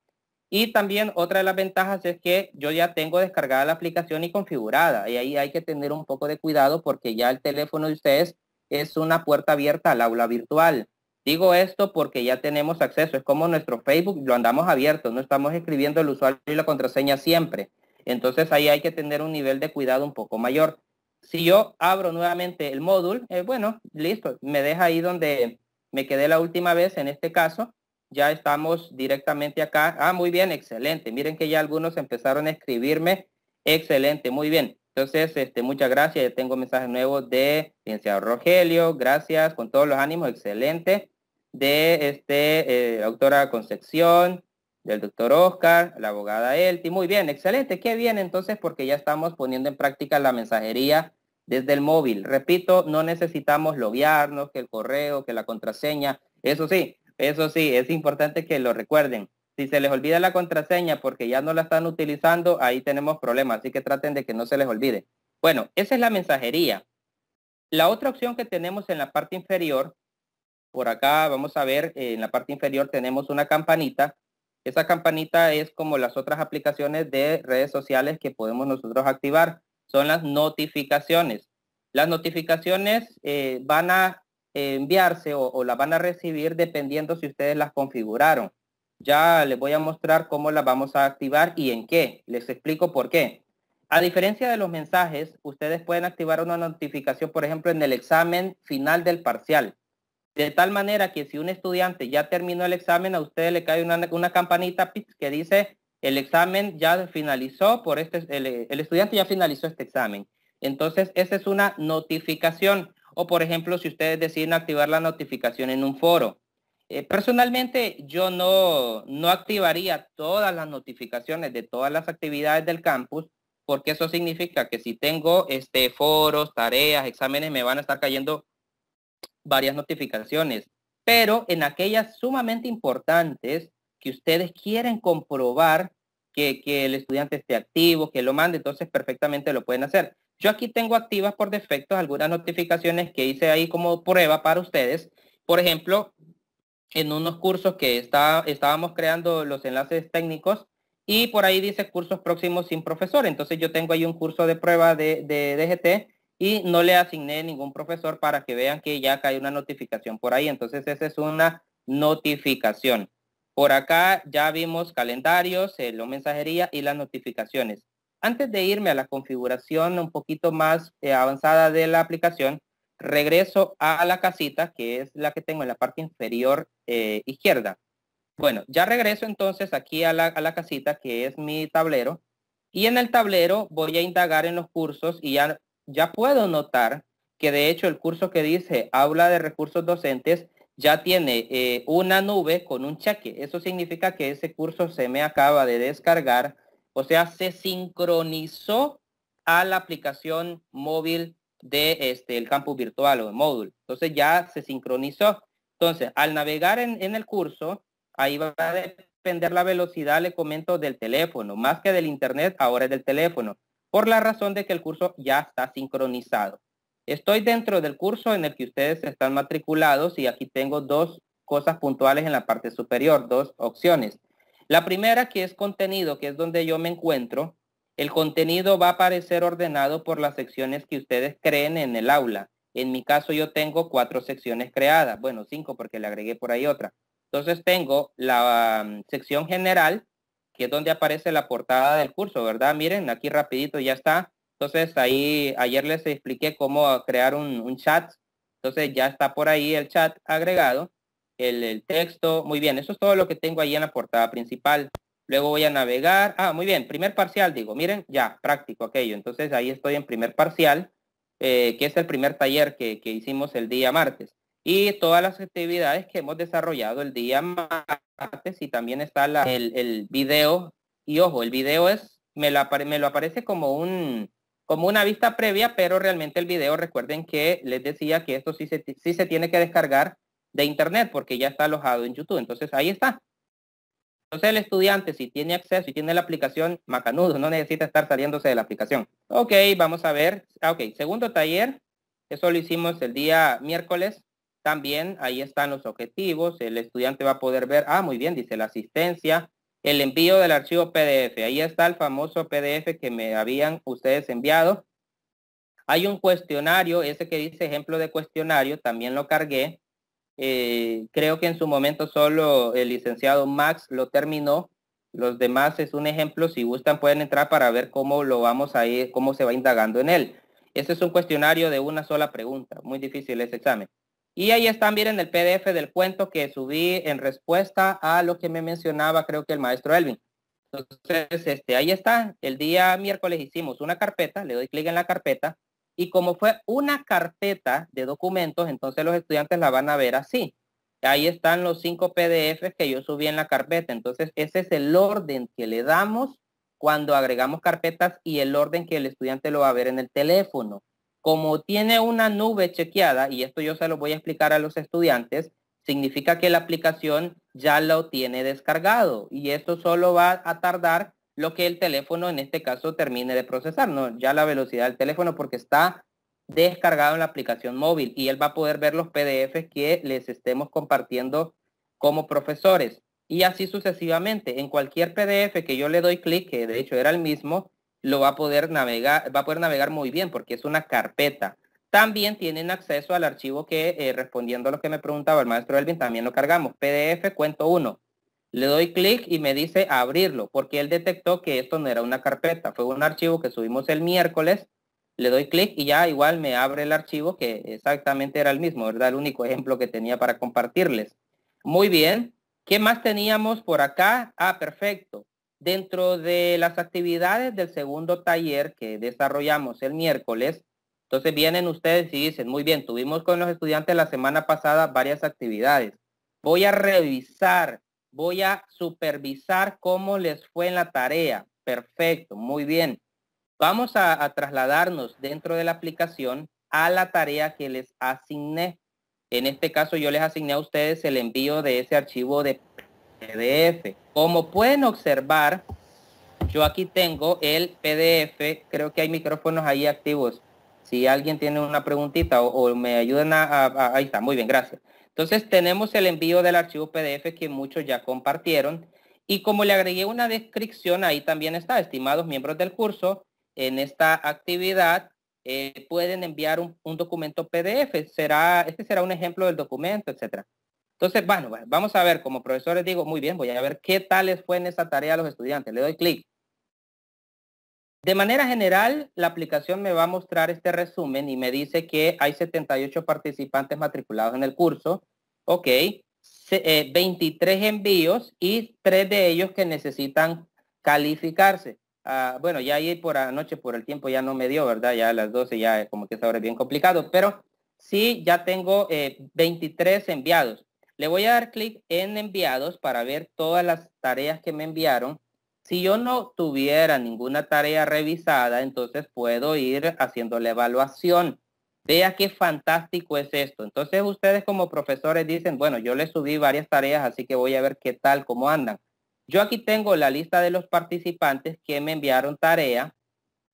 Y también otra de las ventajas es que yo ya tengo descargada la aplicación y configurada. Y ahí hay que tener un poco de cuidado porque ya el teléfono de ustedes es una puerta abierta al aula virtual. Digo esto porque ya tenemos acceso, es como nuestro Facebook, lo andamos abierto, no estamos escribiendo el usuario y la contraseña siempre. Entonces ahí hay que tener un nivel de cuidado un poco mayor. Si yo abro nuevamente el módulo, eh, bueno, listo, me deja ahí donde me quedé la última vez en este caso. Ya estamos directamente acá. Ah, muy bien, excelente. Miren que ya algunos empezaron a escribirme. Excelente, muy bien. Entonces, este, muchas gracias. tengo mensajes nuevos de licenciado Rogelio. Gracias, con todos los ánimos, excelente. De este, doctora eh, Concepción, del doctor Oscar, la abogada Elti. Muy bien, excelente. Qué bien entonces, porque ya estamos poniendo en práctica la mensajería desde el móvil. Repito, no necesitamos loguearnos, que el correo, que la contraseña. Eso sí, eso sí, es importante que lo recuerden. Si se les olvida la contraseña porque ya no la están utilizando, ahí tenemos problemas, así que traten de que no se les olvide. Bueno, esa es la mensajería. La otra opción que tenemos en la parte inferior, por acá vamos a ver, eh, en la parte inferior tenemos una campanita. Esa campanita es como las otras aplicaciones de redes sociales que podemos nosotros activar. Son las notificaciones. Las notificaciones eh, van a eh, enviarse o, o las van a recibir dependiendo si ustedes las configuraron. Ya les voy a mostrar cómo la vamos a activar y en qué. Les explico por qué. A diferencia de los mensajes, ustedes pueden activar una notificación, por ejemplo, en el examen final del parcial. De tal manera que si un estudiante ya terminó el examen, a ustedes le cae una, campanita que dice el examen ya finalizó por este, el, estudiante ya finalizó este examen. Entonces, esa es una notificación. O por ejemplo, si ustedes deciden activar la notificación en un foro. Eh, personalmente, yo no, no activaría todas las notificaciones de todas las actividades del campus, porque eso significa que si tengo este, foros, tareas, exámenes, me van a estar cayendo varias notificaciones. Pero en aquellas sumamente importantes que ustedes quieren comprobar que, que el estudiante esté activo, que lo mande, entonces perfectamente lo pueden hacer. Yo aquí tengo activas por defecto algunas notificaciones que hice ahí como prueba para ustedes. Por ejemplo, en unos cursos que está, estábamos creando los enlaces técnicos y por ahí dice cursos próximos sin profesor. Entonces yo tengo ahí un curso de prueba de, DGT y no le asigné ningún profesor para que vean que ya cae una notificación por ahí. Entonces esa es una notificación. Por acá ya vimos calendarios, eh, lo mensajería y las notificaciones. Antes de irme a la configuración un poquito más eh, avanzada de la aplicación, regreso a la casita, que es la que tengo en la parte inferior eh, izquierda. Bueno, ya regreso entonces aquí a la, casita, que es mi tablero, y en el tablero voy a indagar en los cursos y ya, ya puedo notar que de hecho el curso que dice habla de recursos docentes ya tiene eh, una nube con un cheque. Eso significa que ese curso se me acaba de descargar, o sea, se sincronizó a la aplicación móvil de este, el campus virtual o el módulo. Entonces ya se sincronizó. Entonces, al navegar en, en el curso, ahí va a depender la velocidad, le comento, del teléfono, más que del internet, ahora es del teléfono, por la razón de que el curso ya está sincronizado. Estoy dentro del curso en el que ustedes están matriculados y aquí tengo dos cosas puntuales en la parte superior, dos opciones. La primera que es contenido, que es donde yo me encuentro, el contenido va a aparecer ordenado por las secciones que ustedes creen en el aula. En mi caso yo tengo cuatro secciones creadas, bueno, cinco porque le agregué por ahí otra. Entonces tengo la mm, sección general, que es donde aparece la portada del curso, ¿verdad? Miren, aquí rapidito ya está. Entonces ahí ayer les expliqué cómo crear un, chat. Entonces ya está por ahí el chat agregado, el, el, texto. Muy bien, eso es todo lo que tengo ahí en la portada principal. Luego voy a navegar. Ah, muy bien, primer parcial, digo, miren, ya, práctico aquello. Entonces ahí estoy en primer parcial, eh, que es el primer taller que, hicimos el día martes. Y todas las actividades que hemos desarrollado el día martes y también está el, el, video. Y ojo, el video es, me lo, me aparece como un, como una vista previa, pero realmente el video, recuerden que les decía que esto sí sí se tiene que descargar de internet porque ya está alojado en YouTube. Entonces ahí está. Entonces el estudiante, si tiene acceso y tiene la aplicación, macanudo, no necesita estar saliéndose de la aplicación. Ok, vamos a ver. Ah, ok, segundo taller, eso lo hicimos el día miércoles. También ahí están los objetivos. El estudiante va a poder ver, ah, muy bien, dice la asistencia, el envío del archivo PDF. Ahí está el famoso PDF que me habían ustedes enviado. Hay un cuestionario, ese que dice ejemplo de cuestionario, también lo cargué. Eh, creo que en su momento solo el licenciado Max lo terminó. Los demás es un ejemplo. Si gustan pueden entrar para ver cómo lo vamos a ir, cómo se va indagando en él. Ese es un cuestionario de una sola pregunta. Muy difícil ese examen. Y ahí están, miren, el PDF del cuento que subí en respuesta a lo que me mencionaba, creo que el maestro Elvin. Entonces, este, ahí está. El día miércoles hicimos una carpeta, le doy clic en la carpeta, y como fue una carpeta de documentos, entonces los estudiantes la van a ver así. Ahí están los cinco PDFs que yo subí en la carpeta. Entonces, ese es el orden que le damos cuando agregamos carpetas y el orden que el estudiante lo va a ver en el teléfono. Como tiene una nube chequeada, y esto yo se lo voy a explicar a los estudiantes, significa que la aplicación ya lo tiene descargado y esto solo va a tardar lo que el teléfono en este caso termine de procesar, ¿no? ya la velocidad del teléfono porque está descargado en la aplicación móvil y él va a poder ver los PDFs que les estemos compartiendo como profesores y así sucesivamente. En cualquier PDF que yo le doy clic, que de hecho era el mismo, lo va a poder navegar, va a poder navegar muy bien porque es una carpeta. También tienen acceso al archivo que, eh, respondiendo a lo que me preguntaba el maestro Elvin, también lo cargamos. PDF cuento 1. Le doy clic y me dice abrirlo, porque él detectó que esto no era una carpeta, fue un archivo que subimos el miércoles. Le doy clic y ya igual me abre el archivo que exactamente era el mismo, ¿verdad? El único ejemplo que tenía para compartirles. Muy bien. ¿Qué más teníamos por acá? Ah, perfecto. Dentro de las actividades del segundo taller que desarrollamos el miércoles, entonces vienen ustedes y dicen, muy bien, tuvimos con los estudiantes la semana pasada varias actividades. Voy a revisar voy a supervisar cómo les fue en la tarea. Perfecto, muy bien. Vamos a, trasladarnos dentro de la aplicación a la tarea que les asigné. En este caso yo les asigné a ustedes el envío de ese archivo de PDF. Como pueden observar, yo aquí tengo el PDF. Creo que hay micrófonos ahí activos. Si alguien tiene una preguntita o, me ayudan a... Ahí está, muy bien, gracias. Entonces tenemos el envío del archivo PDF que muchos ya compartieron y como le agregué una descripción, ahí también está, estimados miembros del curso, en esta actividad eh, pueden enviar un, documento PDF. Será, este será un ejemplo del documento, etcétera. Entonces, bueno, vamos a ver, como profesores digo, muy bien, voy a ver qué tal les fue en esa tarea a los estudiantes. Le doy clic. De manera general, la aplicación me va a mostrar este resumen y me dice que hay 78 participantes matriculados en el curso. Ok, 23 eh, envíos y 3 de ellos que necesitan calificarse. Ah, bueno, ya ahí por anoche, por el tiempo ya no me dio, ¿verdad? Ya a las 12 ya es como que ahora bien complicado, pero sí, ya tengo 23 eh, enviados. Le voy a dar clic en enviados para ver todas las tareas que me enviaron si yo no tuviera ninguna tarea revisada, entonces puedo ir haciendo la evaluación. Vea qué fantástico es esto. Entonces ustedes como profesores dicen, bueno, yo les subí varias tareas, así que voy a ver qué tal, cómo andan. Yo aquí tengo la lista de los participantes que me enviaron tarea.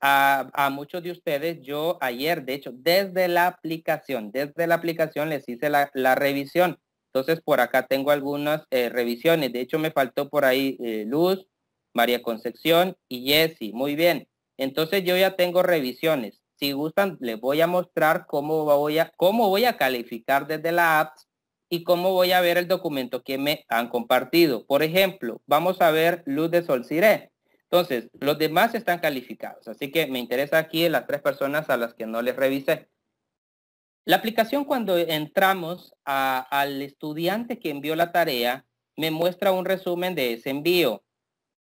A, muchos de ustedes, yo ayer, de hecho, desde la aplicación, desde la aplicación les hice la, revisión. Entonces, por acá tengo algunas eh, revisiones. De hecho, me faltó por ahí eh, Luz, María Concepción y Jessy. Muy bien. Entonces yo ya tengo revisiones. Si gustan, les voy a mostrar cómo voy a, cómo voy a calificar desde la app y cómo voy a ver el documento que me han compartido. Por ejemplo, vamos a ver Luz de Sol Ciré. Entonces, los demás están calificados, así que me interesa aquí las tres personas a las que no les revisé. La aplicación cuando entramos al estudiante que envió la tarea, me muestra un resumen de ese envío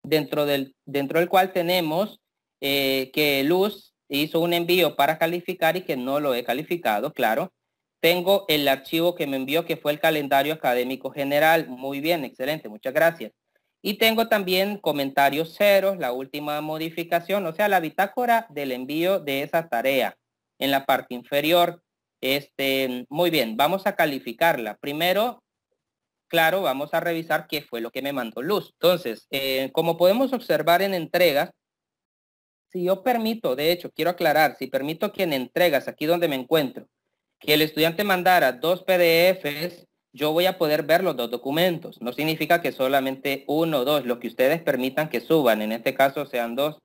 dentro del, dentro del cual tenemos eh, que Luz hizo un envío para calificar y que no lo he calificado, claro. Tengo el archivo que me envió, que fue el calendario académico general. Muy bien, excelente, muchas gracias. Y tengo también comentarios ceros, la última modificación, o sea, la bitácora del envío de esa tarea en la parte inferior. Este, muy bien, vamos a calificarla. Primero, claro, vamos a revisar qué fue lo que me mandó Luz. Entonces, eh, como podemos observar en entregas, si yo permito, de hecho, quiero aclarar, si permito que en entregas, aquí donde me encuentro, que el estudiante mandara dos PDFs, yo voy a poder ver los dos documentos. No significa que solamente uno o dos, lo que ustedes permitan que suban, en este caso sean dos,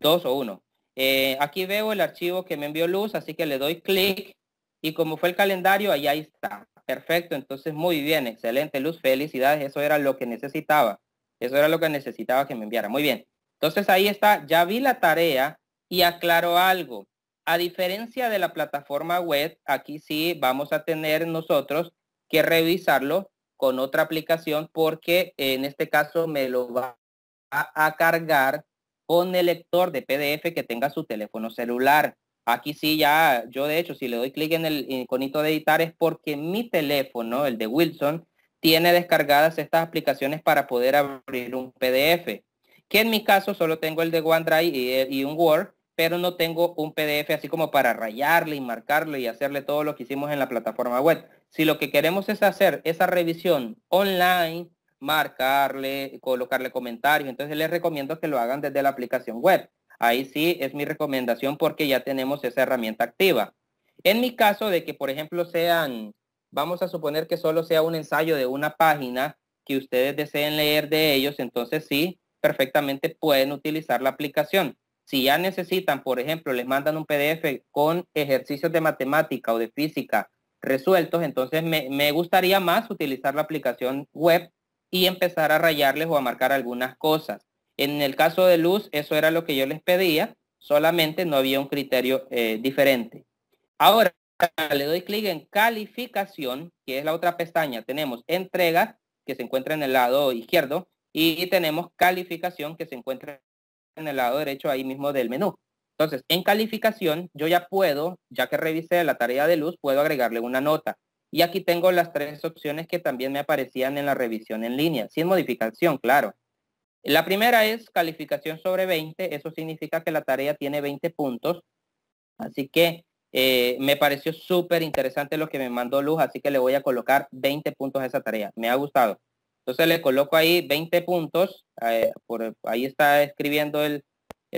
dos o uno. Eh, aquí veo el archivo que me envió Luz, así que le doy clic y como fue el calendario, allá está. Perfecto, entonces muy bien, excelente Luz, felicidades, eso era lo que necesitaba, eso era lo que necesitaba que me enviara, muy bien. Entonces ahí está, ya vi la tarea y aclaro algo. A diferencia de la plataforma web, aquí sí vamos a tener nosotros que revisarlo con otra aplicación porque en este caso me lo va a, cargar con el lector de PDF que tenga su teléfono celular. Aquí sí ya, yo de hecho, si le doy clic en el iconito de editar es porque mi teléfono, el de Wilson, tiene descargadas estas aplicaciones para poder abrir un PDF. Que en mi caso solo tengo el de OneDrive y, eh, un Word, pero no tengo un PDF así como para rayarle y marcarle y hacerle todo lo que hicimos en la plataforma web. Si lo que queremos es hacer esa revisión online, marcarle, colocarle comentarios, entonces les recomiendo que lo hagan desde la aplicación web ahí sí es mi recomendación porque ya tenemos esa herramienta activa. En mi caso de que, por ejemplo, sean, vamos a suponer que solo sea un ensayo de una página que ustedes deseen leer de ellos, entonces sí, perfectamente pueden utilizar la aplicación. Si ya necesitan, por ejemplo, les mandan un PDF con ejercicios de matemática o de física resueltos, entonces me, gustaría más utilizar la aplicación web y empezar a rayarles o a marcar algunas cosas. En el caso de luz, eso era lo que yo les pedía, solamente no había un criterio eh, diferente. Ahora le doy clic en calificación, que es la otra pestaña. Tenemos entrega, que se encuentra en el lado izquierdo, y tenemos calificación, que se encuentra en el lado derecho ahí mismo del menú. Entonces, en calificación, yo ya puedo, ya que revisé la tarea de luz, puedo agregarle una nota. Y aquí tengo las tres opciones que también me aparecían en la revisión en línea, sin modificación, claro. La primera es calificación sobre 20, eso significa que la tarea tiene 20 puntos, así que eh, me pareció súper interesante lo que me mandó Luz, así que le voy a colocar 20 puntos a esa tarea, me ha gustado. Entonces le coloco ahí 20 puntos, eh, por, ahí está escribiendo el,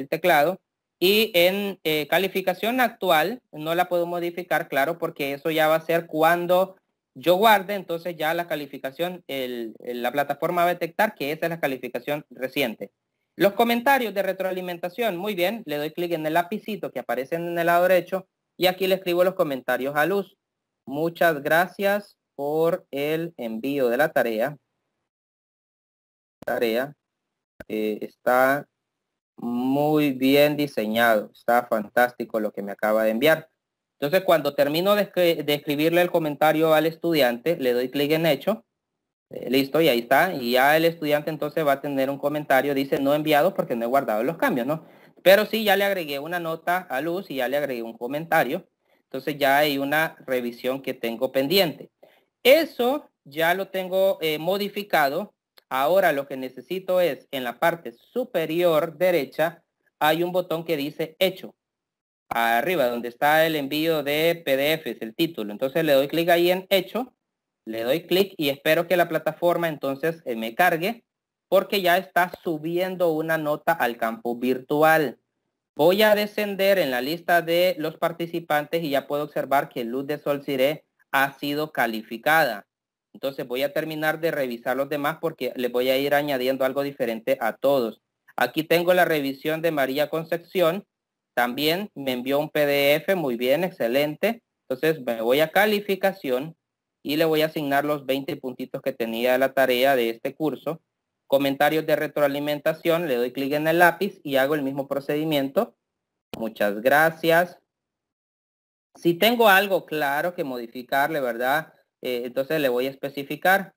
teclado, y en eh, calificación actual no la puedo modificar, claro, porque eso ya va a ser cuando yo guarde, entonces ya la calificación, la plataforma va a detectar que esa es la calificación reciente. Los comentarios de retroalimentación, muy bien, le doy clic en el lapicito que aparece en el lado derecho y aquí le escribo los comentarios a luz. Muchas gracias por el envío de la tarea. tarea eh, está muy bien diseñado, está fantástico lo que me acaba de enviar. Entonces, cuando termino de, escribirle el comentario al estudiante, le doy clic en hecho, eh, listo, y ahí está, y ya el estudiante entonces va a tener un comentario, dice no enviado porque no he guardado los cambios, ¿no? Pero sí, ya le agregué una nota a luz y ya le agregué un comentario, entonces ya hay una revisión que tengo pendiente. Eso ya lo tengo eh, modificado, ahora lo que necesito es, en la parte superior derecha, hay un botón que dice hecho arriba donde está el envío de PDF, es el título. Entonces le doy clic ahí en hecho, le doy clic y espero que la plataforma entonces eh, me cargue porque ya está subiendo una nota al campo virtual. Voy a descender en la lista de los participantes y ya puedo observar que Luz de Sol Ciré ha sido calificada. Entonces voy a terminar de revisar los demás porque le voy a ir añadiendo algo diferente a todos. Aquí tengo la revisión de María Concepción, también me envió un PDF, muy bien, excelente. Entonces me voy a calificación y le voy a asignar los 20 puntitos que tenía la tarea de este curso. Comentarios de retroalimentación, le doy clic en el lápiz y hago el mismo procedimiento. Muchas gracias. Si tengo algo claro que modificarle, ¿verdad? Eh, entonces le voy a especificar.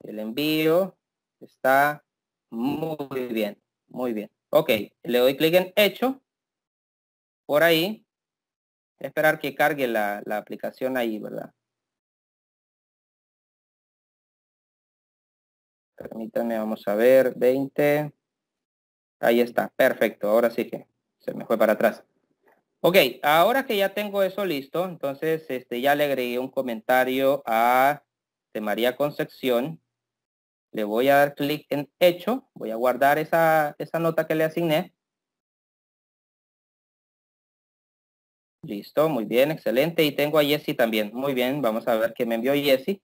El envío está muy bien, muy bien. Ok, le doy clic en hecho por ahí. Esperar que cargue la, aplicación ahí, ¿verdad? Permítanme, vamos a ver, 20. Ahí está, perfecto. Ahora sí que se me fue para atrás. Ok, ahora que ya tengo eso listo, entonces este, ya le agregué un comentario a de María Concepción. Le voy a dar clic en hecho. Voy a guardar esa, esa nota que le asigné. Listo, muy bien, excelente. Y tengo a Jesse también. Muy bien, vamos a ver qué me envió Jesse.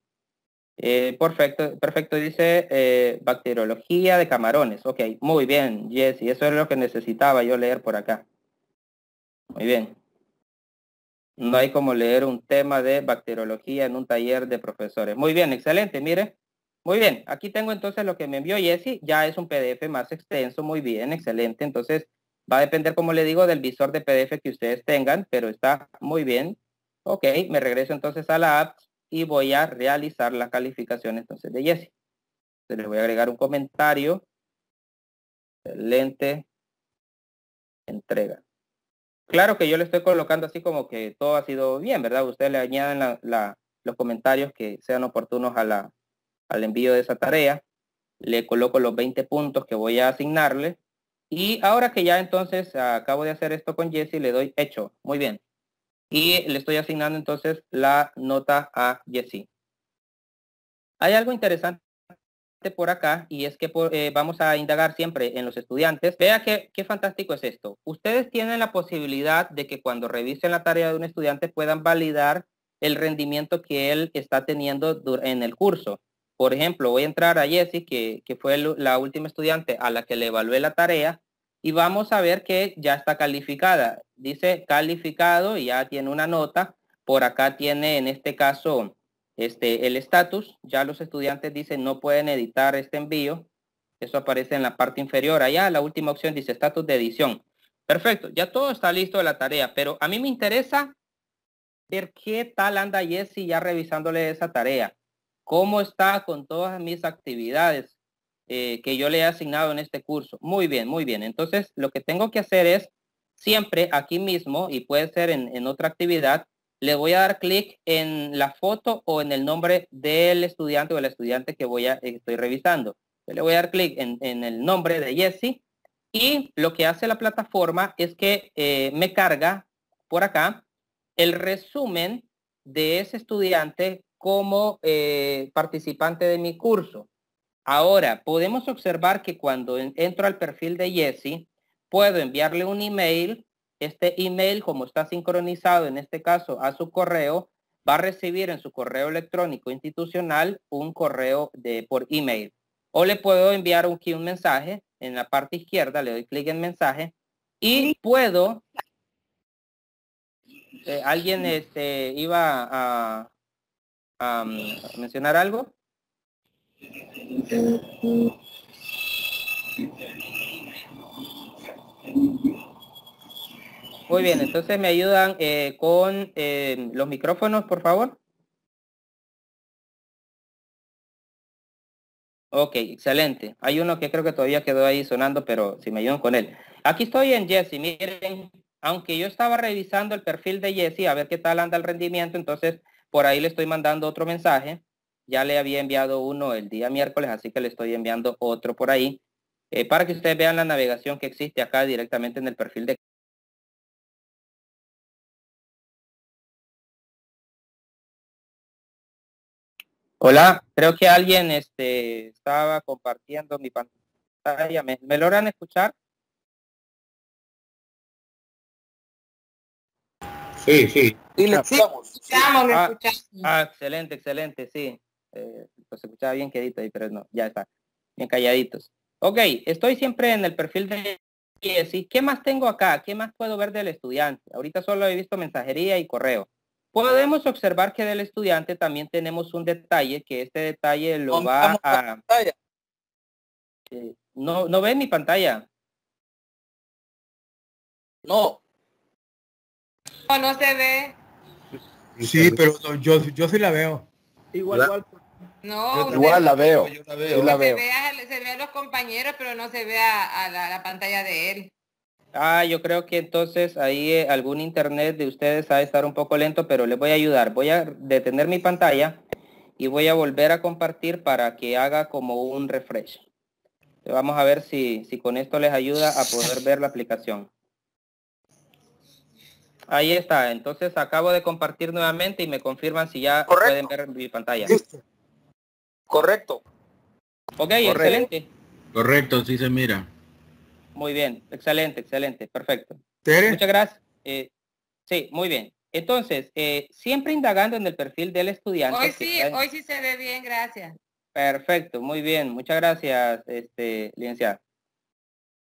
Eh, perfecto, perfecto, dice eh, bacteriología de camarones. Ok, muy bien, Jesse, eso es lo que necesitaba yo leer por acá. Muy bien. No hay como leer un tema de bacteriología en un taller de profesores. Muy bien, excelente, mire. Muy bien, aquí tengo entonces lo que me envió Jesse, ya es un PDF más extenso, muy bien, excelente. Entonces, Va a depender, como le digo, del visor de PDF que ustedes tengan, pero está muy bien. Ok, me regreso entonces a la app y voy a realizar la calificación entonces de Jesse. se le voy a agregar un comentario. Excelente. Entrega. Claro que yo le estoy colocando así como que todo ha sido bien, ¿verdad? Ustedes le añaden los comentarios que sean oportunos al envío de esa tarea. Le coloco los 20 puntos que voy a asignarle y ahora que ya entonces ah, acabo de hacer esto con Jesse, le doy hecho. Muy bien. Y le estoy asignando entonces la nota a Jesse. Hay algo interesante por acá y es que eh, vamos a indagar siempre en los estudiantes. Vea qué, qué fantástico es esto. Ustedes tienen la posibilidad de que cuando revisen la tarea de un estudiante puedan validar el rendimiento que él está teniendo en el curso. Por ejemplo, voy a entrar a Jessie, que, fue la última estudiante a la que le evalué la tarea, y vamos a ver que ya está calificada. Dice calificado y ya tiene una nota. Por acá tiene, en este caso, este, el estatus. Ya los estudiantes dicen no pueden editar este envío. Eso aparece en la parte inferior. Allá la última opción dice estatus de edición. Perfecto, ya todo está listo de la tarea, pero a mí me interesa ver qué tal anda Jesse ya revisándole esa tarea. ¿Cómo está con todas mis actividades eh, que yo le he asignado en este curso? Muy bien, muy bien. Entonces, lo que tengo que hacer es siempre aquí mismo, y puede ser en, otra actividad, le voy a dar clic en la foto o en el nombre del estudiante o el estudiante que voy a, estoy revisando. le voy a dar clic en, el nombre de Jesse y lo que hace la plataforma es que eh, me carga por acá el resumen de ese estudiante como eh, participante de mi curso. Ahora, podemos observar que cuando entro al perfil de Jesse, puedo enviarle un email. Este email, como está sincronizado en este caso a su correo, va a recibir en su correo electrónico institucional un correo de, por email. O le puedo enviar un, un mensaje. En la parte izquierda le doy clic en mensaje y puedo... Eh, alguien este, iba a, mencionar algo? Muy bien, entonces me ayudan eh, con em, los micrófonos, por favor. Ok, excelente. Hay uno que creo que todavía quedó ahí sonando, pero si me ayudan con él. Aquí estoy en Jesse. Miren, aunque yo estaba revisando el perfil de Jesse a ver qué tal anda el rendimiento, entonces por ahí le estoy mandando otro mensaje. Ya le había enviado uno el día miércoles, así que le estoy enviando otro por ahí. Eh, para que ustedes vean la navegación que existe acá directamente en el perfil de Hola, creo que alguien este, estaba compartiendo mi pantalla. ¿Me, ¿Me logran escuchar? Sí, sí. Y le ah, ah, excelente, excelente, sí. Eh, pues escuchaba bien quedito ahí, pero no, ya está. Bien calladitos. Ok, estoy siempre en el perfil de y ¿Qué más tengo acá? ¿Qué más puedo ver del estudiante? Ahorita solo he visto mensajería y correo. Podemos observar que del estudiante también tenemos un detalle, que este detalle lo va a... Eh, no, no ve mi pantalla. No, no, no se ve. Sí, pero yo, yo sí la veo. Igual, No, igual la veo. la veo. Se, ve a, los compañeros, pero no se ve a, la, pantalla de él. Ah, yo creo que entonces ahí eh, algún internet de ustedes ha de estar un poco lento, pero les voy a ayudar. Voy a detener mi pantalla y voy a volver a compartir para que haga como un refresh. Vamos a ver si con esto les ayuda a poder ver la aplicación. Ahí está, entonces acabo de compartir nuevamente y me confirman si ya pueden ver mi pantalla. Correcto. Ok, excelente. Correcto, sí se mira. Muy bien, excelente, excelente, perfecto. Muchas gracias. Eh, sí, muy bien. Entonces, eh, siempre indagando en el perfil del estudiante. Hoy sí, hoy sí se ve bien, gracias. Perfecto, muy bien, muchas gracias, este,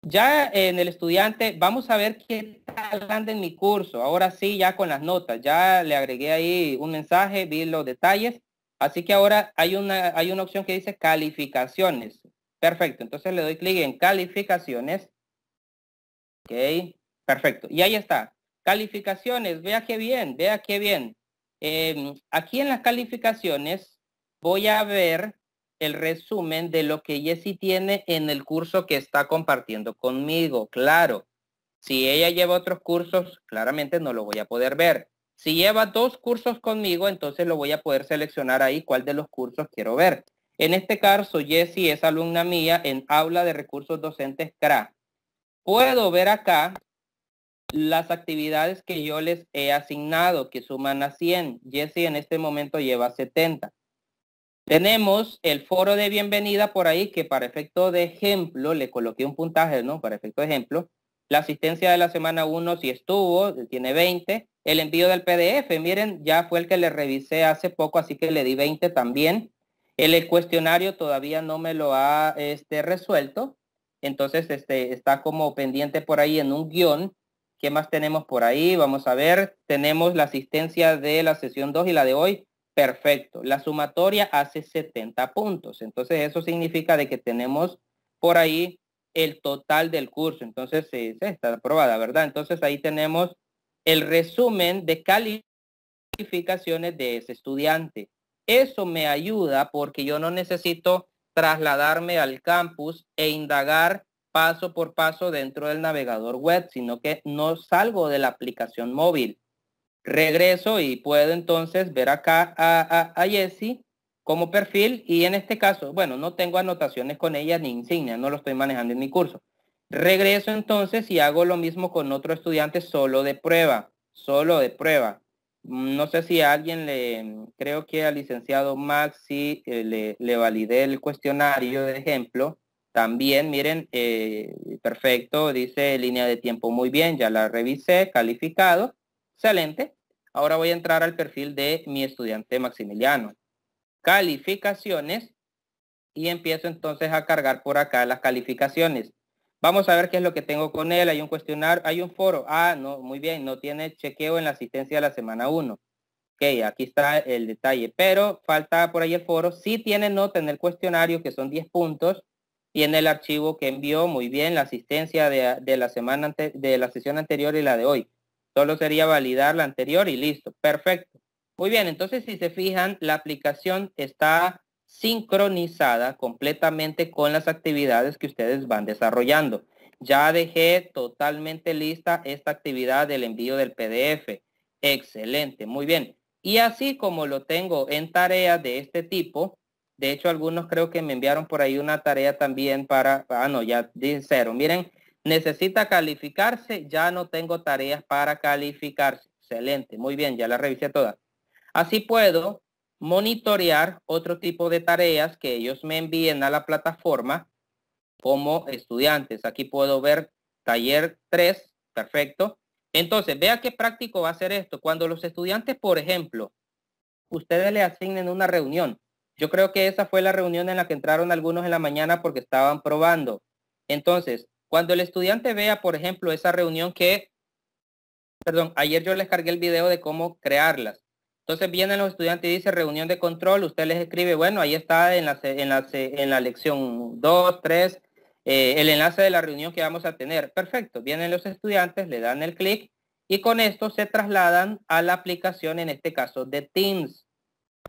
ya eh, en el estudiante, vamos a ver qué está hablando en mi curso. Ahora sí, ya con las notas, ya le agregué ahí un mensaje, vi los detalles. Así que ahora hay una, hay una opción que dice calificaciones. Perfecto, entonces le doy clic en calificaciones. Ok, perfecto. Y ahí está, calificaciones, vea qué bien, vea qué bien. Em, aquí en las calificaciones voy a ver el resumen de lo que Jessy tiene en el curso que está compartiendo conmigo. Claro, si ella lleva otros cursos, claramente no lo voy a poder ver. Si lleva dos cursos conmigo, entonces lo voy a poder seleccionar ahí cuál de los cursos quiero ver. En este caso, Jessy es alumna mía en Aula de Recursos Docentes CRA. Puedo ver acá las actividades que yo les he asignado, que suman a 100. Jessie en este momento lleva 70. Tenemos el foro de bienvenida por ahí, que para efecto de ejemplo, le coloqué un puntaje, ¿no? Para efecto de ejemplo, la asistencia de la semana 1 si estuvo, tiene 20. El envío del PDF, miren, ya fue el que le revisé hace poco, así que le di 20 también. El, cuestionario todavía no me lo ha este, resuelto, entonces este, está como pendiente por ahí en un guión. ¿Qué más tenemos por ahí? Vamos a ver, tenemos la asistencia de la sesión 2 y la de hoy. Perfecto. La sumatoria hace 70 puntos. Entonces eso significa de que tenemos por ahí el total del curso. Entonces está aprobada, ¿verdad? Entonces ahí tenemos el resumen de calificaciones de ese estudiante. Eso me ayuda porque yo no necesito trasladarme al campus e indagar paso por paso dentro del navegador web, sino que no salgo de la aplicación móvil regreso y puedo entonces ver acá a, a, Jesse como perfil y en este caso, bueno, no tengo anotaciones con ella ni insignia, no lo estoy manejando en mi curso. Regreso entonces y hago lo mismo con otro estudiante solo de prueba, solo de prueba. No sé si alguien le, creo que al licenciado Maxi eh, le, validé el cuestionario de ejemplo. También, miren, eh, perfecto, dice línea de tiempo muy bien, ya la revisé, calificado. Excelente. Ahora voy a entrar al perfil de mi estudiante Maximiliano. Calificaciones. Y empiezo entonces a cargar por acá las calificaciones. Vamos a ver qué es lo que tengo con él. Hay un cuestionario, hay un foro. Ah, no, muy bien, no tiene chequeo en la asistencia de la semana 1. Ok, aquí está el detalle, pero falta por ahí el foro. Sí tiene nota en el cuestionario, que son 10 puntos, y en el archivo que envió, muy bien, la asistencia de, la semana ante, de la sesión anterior y la de hoy. Solo sería validar la anterior y listo. Perfecto. Muy bien, entonces si se fijan, la aplicación está sincronizada completamente con las actividades que ustedes van desarrollando. Ya dejé totalmente lista esta actividad del envío del PDF. Excelente, muy bien. Y así como lo tengo en tareas de este tipo, de hecho algunos creo que me enviaron por ahí una tarea también para, ah no, ya dice cero. Miren, Necesita calificarse, ya no tengo tareas para calificarse. Excelente, muy bien, ya la revisé toda. Así puedo monitorear otro tipo de tareas que ellos me envíen a la plataforma como estudiantes. Aquí puedo ver taller 3, perfecto. Entonces, vea qué práctico va a ser esto. Cuando los estudiantes, por ejemplo, ustedes le asignen una reunión. Yo creo que esa fue la reunión en la que entraron algunos en la mañana porque estaban probando. Entonces, cuando el estudiante vea, por ejemplo, esa reunión que, perdón, ayer yo les cargué el video de cómo crearlas. Entonces vienen los estudiantes y dice reunión de control, usted les escribe, bueno, ahí está en la, en la, lección 2, 3, eh, el enlace de la reunión que vamos a tener. Perfecto, vienen los estudiantes, le dan el clic y con esto se trasladan a la aplicación, en este caso de Teams.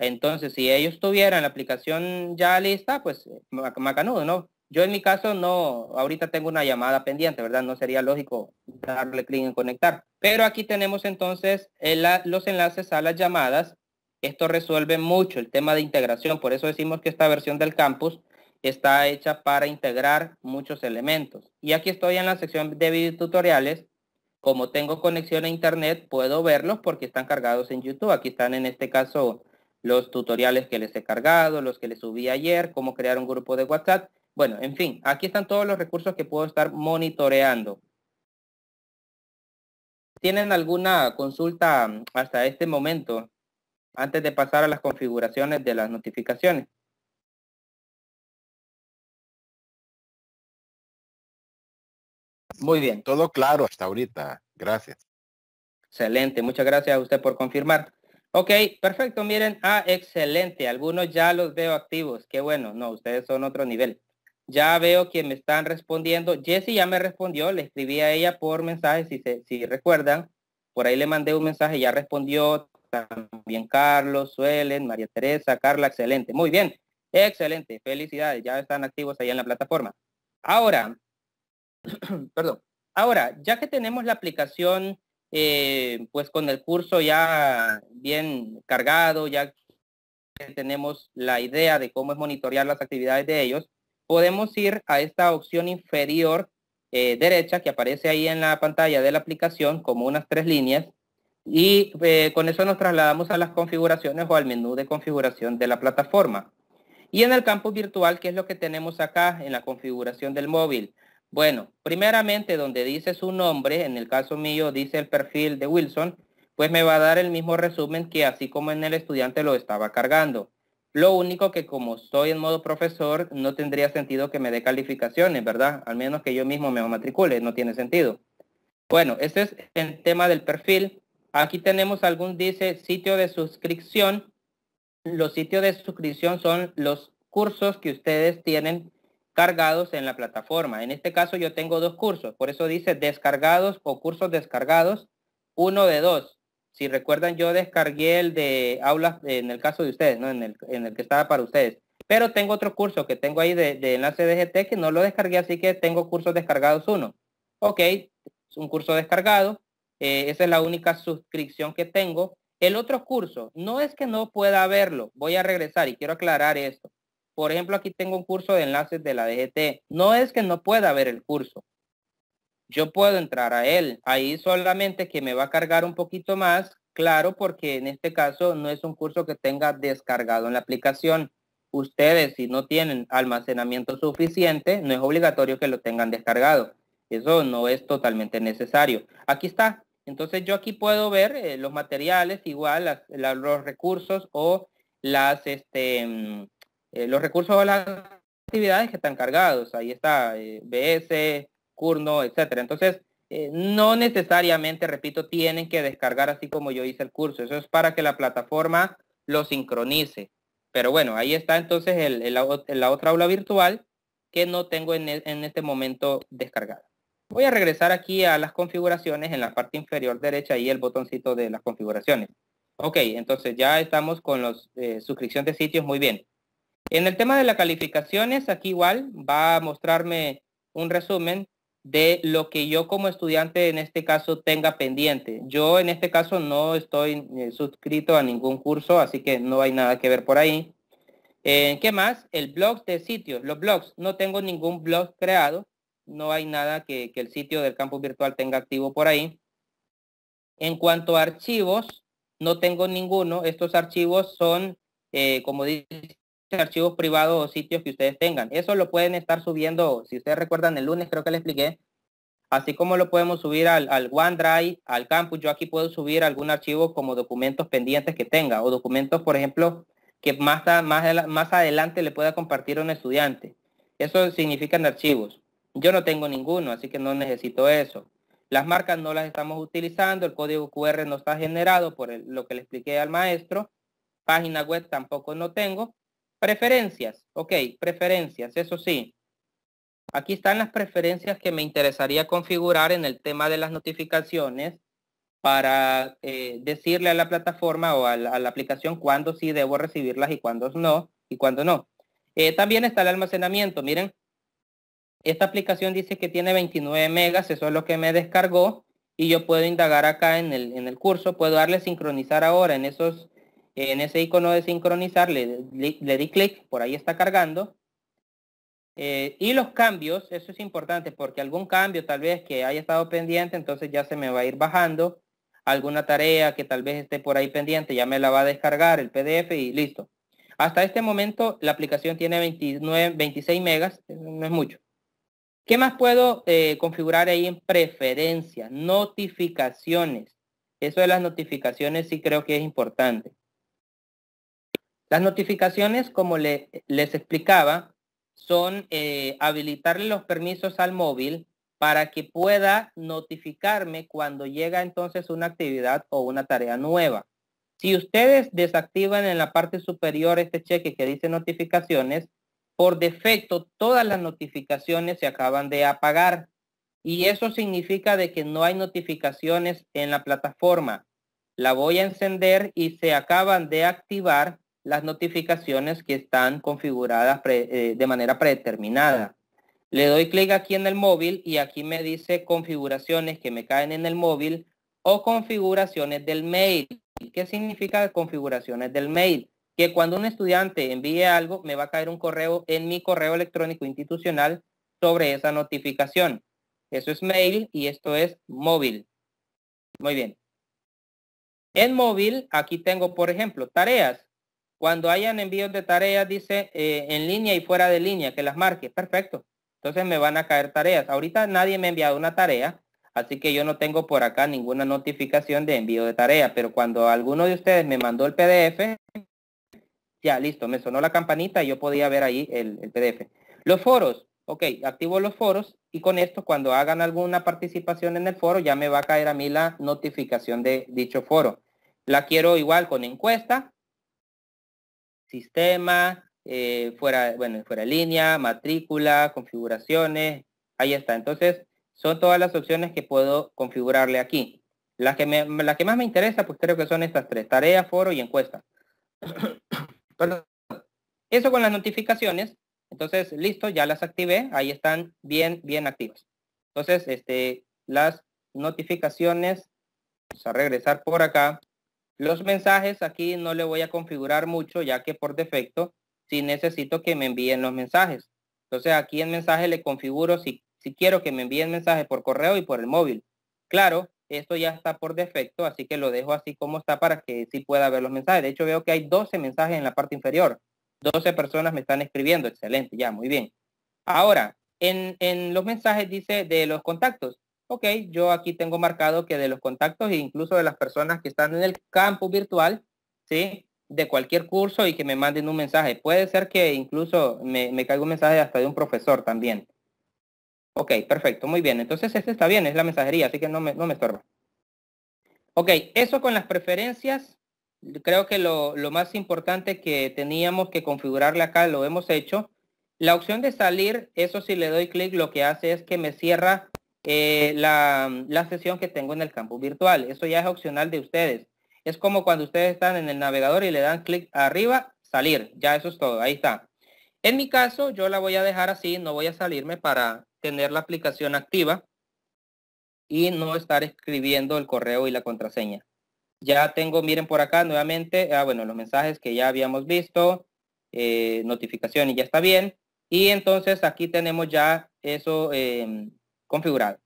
Entonces, si ellos tuvieran la aplicación ya lista, pues macanudo, ¿no? yo en mi caso no, ahorita tengo una llamada pendiente, ¿verdad? No sería lógico darle clic en conectar. Pero aquí tenemos entonces los enlaces a las llamadas. Esto resuelve mucho el tema de integración, por eso decimos que esta versión del campus está hecha para integrar muchos elementos. Y aquí estoy en la sección de tutoriales. Como tengo conexión a internet, puedo verlos porque están cargados en YouTube. Aquí están en este caso los tutoriales que les he cargado, los que les subí ayer, cómo crear un grupo de WhatsApp. Bueno, en fin, aquí están todos los recursos que puedo estar monitoreando. ¿Tienen alguna consulta mm, hasta este momento antes de pasar a las configuraciones de las notificaciones? Muy bien. Todo claro hasta ahorita. Gracias. Excelente. Muchas gracias a usted por confirmar. Ok, perfecto. Miren, ah, excelente. Algunos ya los veo activos. Qué bueno. No, ustedes son otro nivel. Ya veo que me están respondiendo. Jesse ya me respondió, le escribí a ella por mensaje, si, se, si recuerdan. Por ahí le mandé un mensaje, ya respondió también Carlos, Suelen, María Teresa, Carla, excelente. Muy bien, excelente, felicidades, ya están activos ahí en la plataforma. Ahora, perdón, ahora, ya que tenemos la aplicación, eh, pues con el curso ya bien cargado, ya tenemos la idea de cómo es monitorear las actividades de ellos, podemos ir a esta opción inferior eh, derecha que aparece ahí en la pantalla de la aplicación como unas tres líneas y eh, con eso nos trasladamos a las configuraciones o al menú de configuración de la plataforma. Y en el campo virtual, ¿qué es lo que tenemos acá en la configuración del móvil? Bueno, primeramente donde dice su nombre, en el caso mío dice el perfil de Wilson, pues me va a dar el mismo resumen que así como en el estudiante lo estaba cargando. Lo único que como soy en modo profesor, no tendría sentido que me dé calificaciones, ¿verdad? Al menos que yo mismo me matricule, no tiene sentido. Bueno, ese es el tema del perfil. Aquí tenemos algún, dice, sitio de suscripción. Los sitios de suscripción son los cursos que ustedes tienen cargados en la plataforma. En este caso yo tengo dos cursos, por eso dice descargados o cursos descargados, uno de dos si recuerdan, yo descargué el de aulas en el caso de ustedes, ¿no? En el, que estaba para ustedes. Pero tengo otro curso que tengo ahí de, de enlace DGT que no lo descargué, así que tengo cursos descargados uno. Ok, es un curso descargado. Eh, esa es la única suscripción que tengo. El otro curso, no es que no pueda verlo, voy a regresar y quiero aclarar esto. Por ejemplo, aquí tengo un curso de enlaces de la DGT. No es que no pueda ver el curso, yo puedo entrar a él. Ahí solamente que me va a cargar un poquito más, claro, porque en este caso no es un curso que tenga descargado en la aplicación. Ustedes, si no tienen almacenamiento suficiente, no es obligatorio que lo tengan descargado. Eso no es totalmente necesario. Aquí está. Entonces yo aquí puedo ver eh, los materiales, igual los recursos o las, este, mm, eh, los recursos o las actividades que están cargados. Ahí está eh, BS, curno, etcétera. Entonces, eh, no necesariamente, repito, tienen que descargar así como yo hice el curso. Eso es para que la plataforma lo sincronice. Pero bueno, ahí está entonces el, la otra aula virtual que no tengo e, en, este momento descargada. Voy a regresar aquí a las configuraciones en la parte inferior derecha y el botoncito de las configuraciones. Ok, entonces ya estamos con los eh, suscripción de sitios, muy bien. En el tema de las calificaciones, aquí igual va a mostrarme un resumen de lo que yo como estudiante en este caso tenga pendiente. Yo en este caso no estoy eh, suscrito a ningún curso, así que no hay nada que ver por ahí. en eh, ¿Qué más? El blog de sitios. Los blogs. No tengo ningún blog creado. No hay nada que, el sitio del campus virtual tenga activo por ahí. En cuanto a archivos, no tengo ninguno. Estos archivos son, eh, como dice archivos privados o sitios que ustedes tengan. Eso lo pueden estar subiendo, si ustedes recuerdan el lunes creo que les expliqué, así como lo podemos subir al, al OneDrive, al campus, yo aquí puedo subir algún archivo como documentos pendientes que tenga o documentos, por ejemplo, que más, más, más adelante le pueda compartir a un estudiante. Eso significan archivos. Yo no tengo ninguno, así que no necesito eso. Las marcas no las estamos utilizando, el código QR no está generado por lo que le expliqué al maestro. Página web tampoco no tengo, Preferencias, ok, preferencias, eso sí. Aquí están las preferencias que me interesaría configurar en el tema de las notificaciones para eh, decirle a la plataforma o a la, aplicación cuándo sí debo recibirlas y cuándo no, y cuándo no. Eh, también está el almacenamiento, miren, esta aplicación dice que tiene 29 megas, eso es lo que me descargó y yo puedo indagar acá en en el curso, puedo darle sincronizar ahora en esos en ese icono de sincronizar le, le, di clic, por ahí está cargando. Eh, y los cambios, eso es importante porque algún cambio tal vez que haya estado pendiente, entonces ya se me va a ir bajando. Alguna tarea que tal vez esté por ahí pendiente, ya me la va a descargar el PDF y listo. Hasta este momento la aplicación tiene 29, 26 megas, no es mucho. ¿Qué más puedo eh, configurar ahí en preferencia? Notificaciones. Eso de las notificaciones sí creo que es importante. Las notificaciones, como les explicaba, son eh, habilitarle los permisos al móvil para que pueda notificarme cuando llega entonces una actividad o una tarea nueva. Si ustedes desactivan en la parte superior este cheque que dice notificaciones, por defecto todas las notificaciones se acaban de apagar y eso significa de que no hay notificaciones en la plataforma. La voy a encender y se acaban de activar las notificaciones que están configuradas eh, de manera predeterminada. Le doy clic aquí en el móvil y aquí me dice configuraciones que me caen en el móvil o configuraciones del mail. ¿Qué significa configuraciones del mail? Que cuando un estudiante envíe algo, me va a caer un correo en mi correo electrónico institucional sobre esa notificación. Eso es mail y esto es móvil. Muy bien. En móvil, aquí tengo, por ejemplo, tareas. Cuando hayan envíos de tareas, dice eh, en línea y fuera de línea, que las marque. Perfecto. Entonces me van a caer tareas. Ahorita nadie me ha enviado una tarea, así que yo no tengo por acá ninguna notificación de envío de tarea. Pero cuando alguno de ustedes me mandó el PDF, ya listo, me sonó la campanita y yo podía ver ahí el PDF. Los foros. Ok, activo los foros y con esto cuando hagan alguna participación en el foro ya me va a caer a mí la notificación de dicho foro. La quiero igual con encuesta sistema, eh, fuera, bueno, fuera línea, matrícula, configuraciones, ahí está. Entonces, son todas las opciones que puedo configurarle aquí. Las que, que más me interesa, pues creo que son estas tres, tarea, foro y encuesta. Eso con las notificaciones. Entonces, listo, ya las activé. Ahí están bien, bien activas. Entonces, este, las notificaciones, vamos a regresar por acá. Los mensajes aquí no le voy a configurar mucho ya que por defecto sí necesito que me envíen los mensajes. Entonces aquí en mensaje le configuro si, si quiero que me envíen mensajes por correo y por el móvil. Claro, esto ya está por defecto, así que lo dejo así como está para que sí pueda ver los mensajes. De hecho veo que hay 12 mensajes en la parte inferior. 12 personas me están escribiendo. Excelente, ya, muy bien. Ahora, en los mensajes dice de los contactos ok, yo aquí tengo marcado que de los contactos e incluso de las personas que están en el campus virtual, ¿sí? De cualquier curso y que me manden un mensaje. Puede ser que incluso me, me caiga un mensaje hasta de un profesor también. Ok, perfecto, muy bien. Entonces este está bien, es la mensajería, así que no me, no estorba. Ok, eso con las preferencias, creo que lo, lo más importante que teníamos que configurarle acá lo hemos hecho. La opción de salir, eso si le doy clic, lo que hace es que me cierra eh, la, sesión que tengo en el campus virtual. Eso ya es opcional de ustedes. Es como cuando ustedes están en el navegador y le dan clic arriba, salir. Ya eso es todo, ahí está. En mi caso, yo la voy a dejar así, no voy a salirme para tener la aplicación activa y no estar escribiendo el correo y la contraseña. Ya tengo, miren por acá nuevamente, ah, bueno, los mensajes que ya habíamos visto, eh, notificación y ya está bien. Y entonces aquí tenemos ya eso, em, configurado.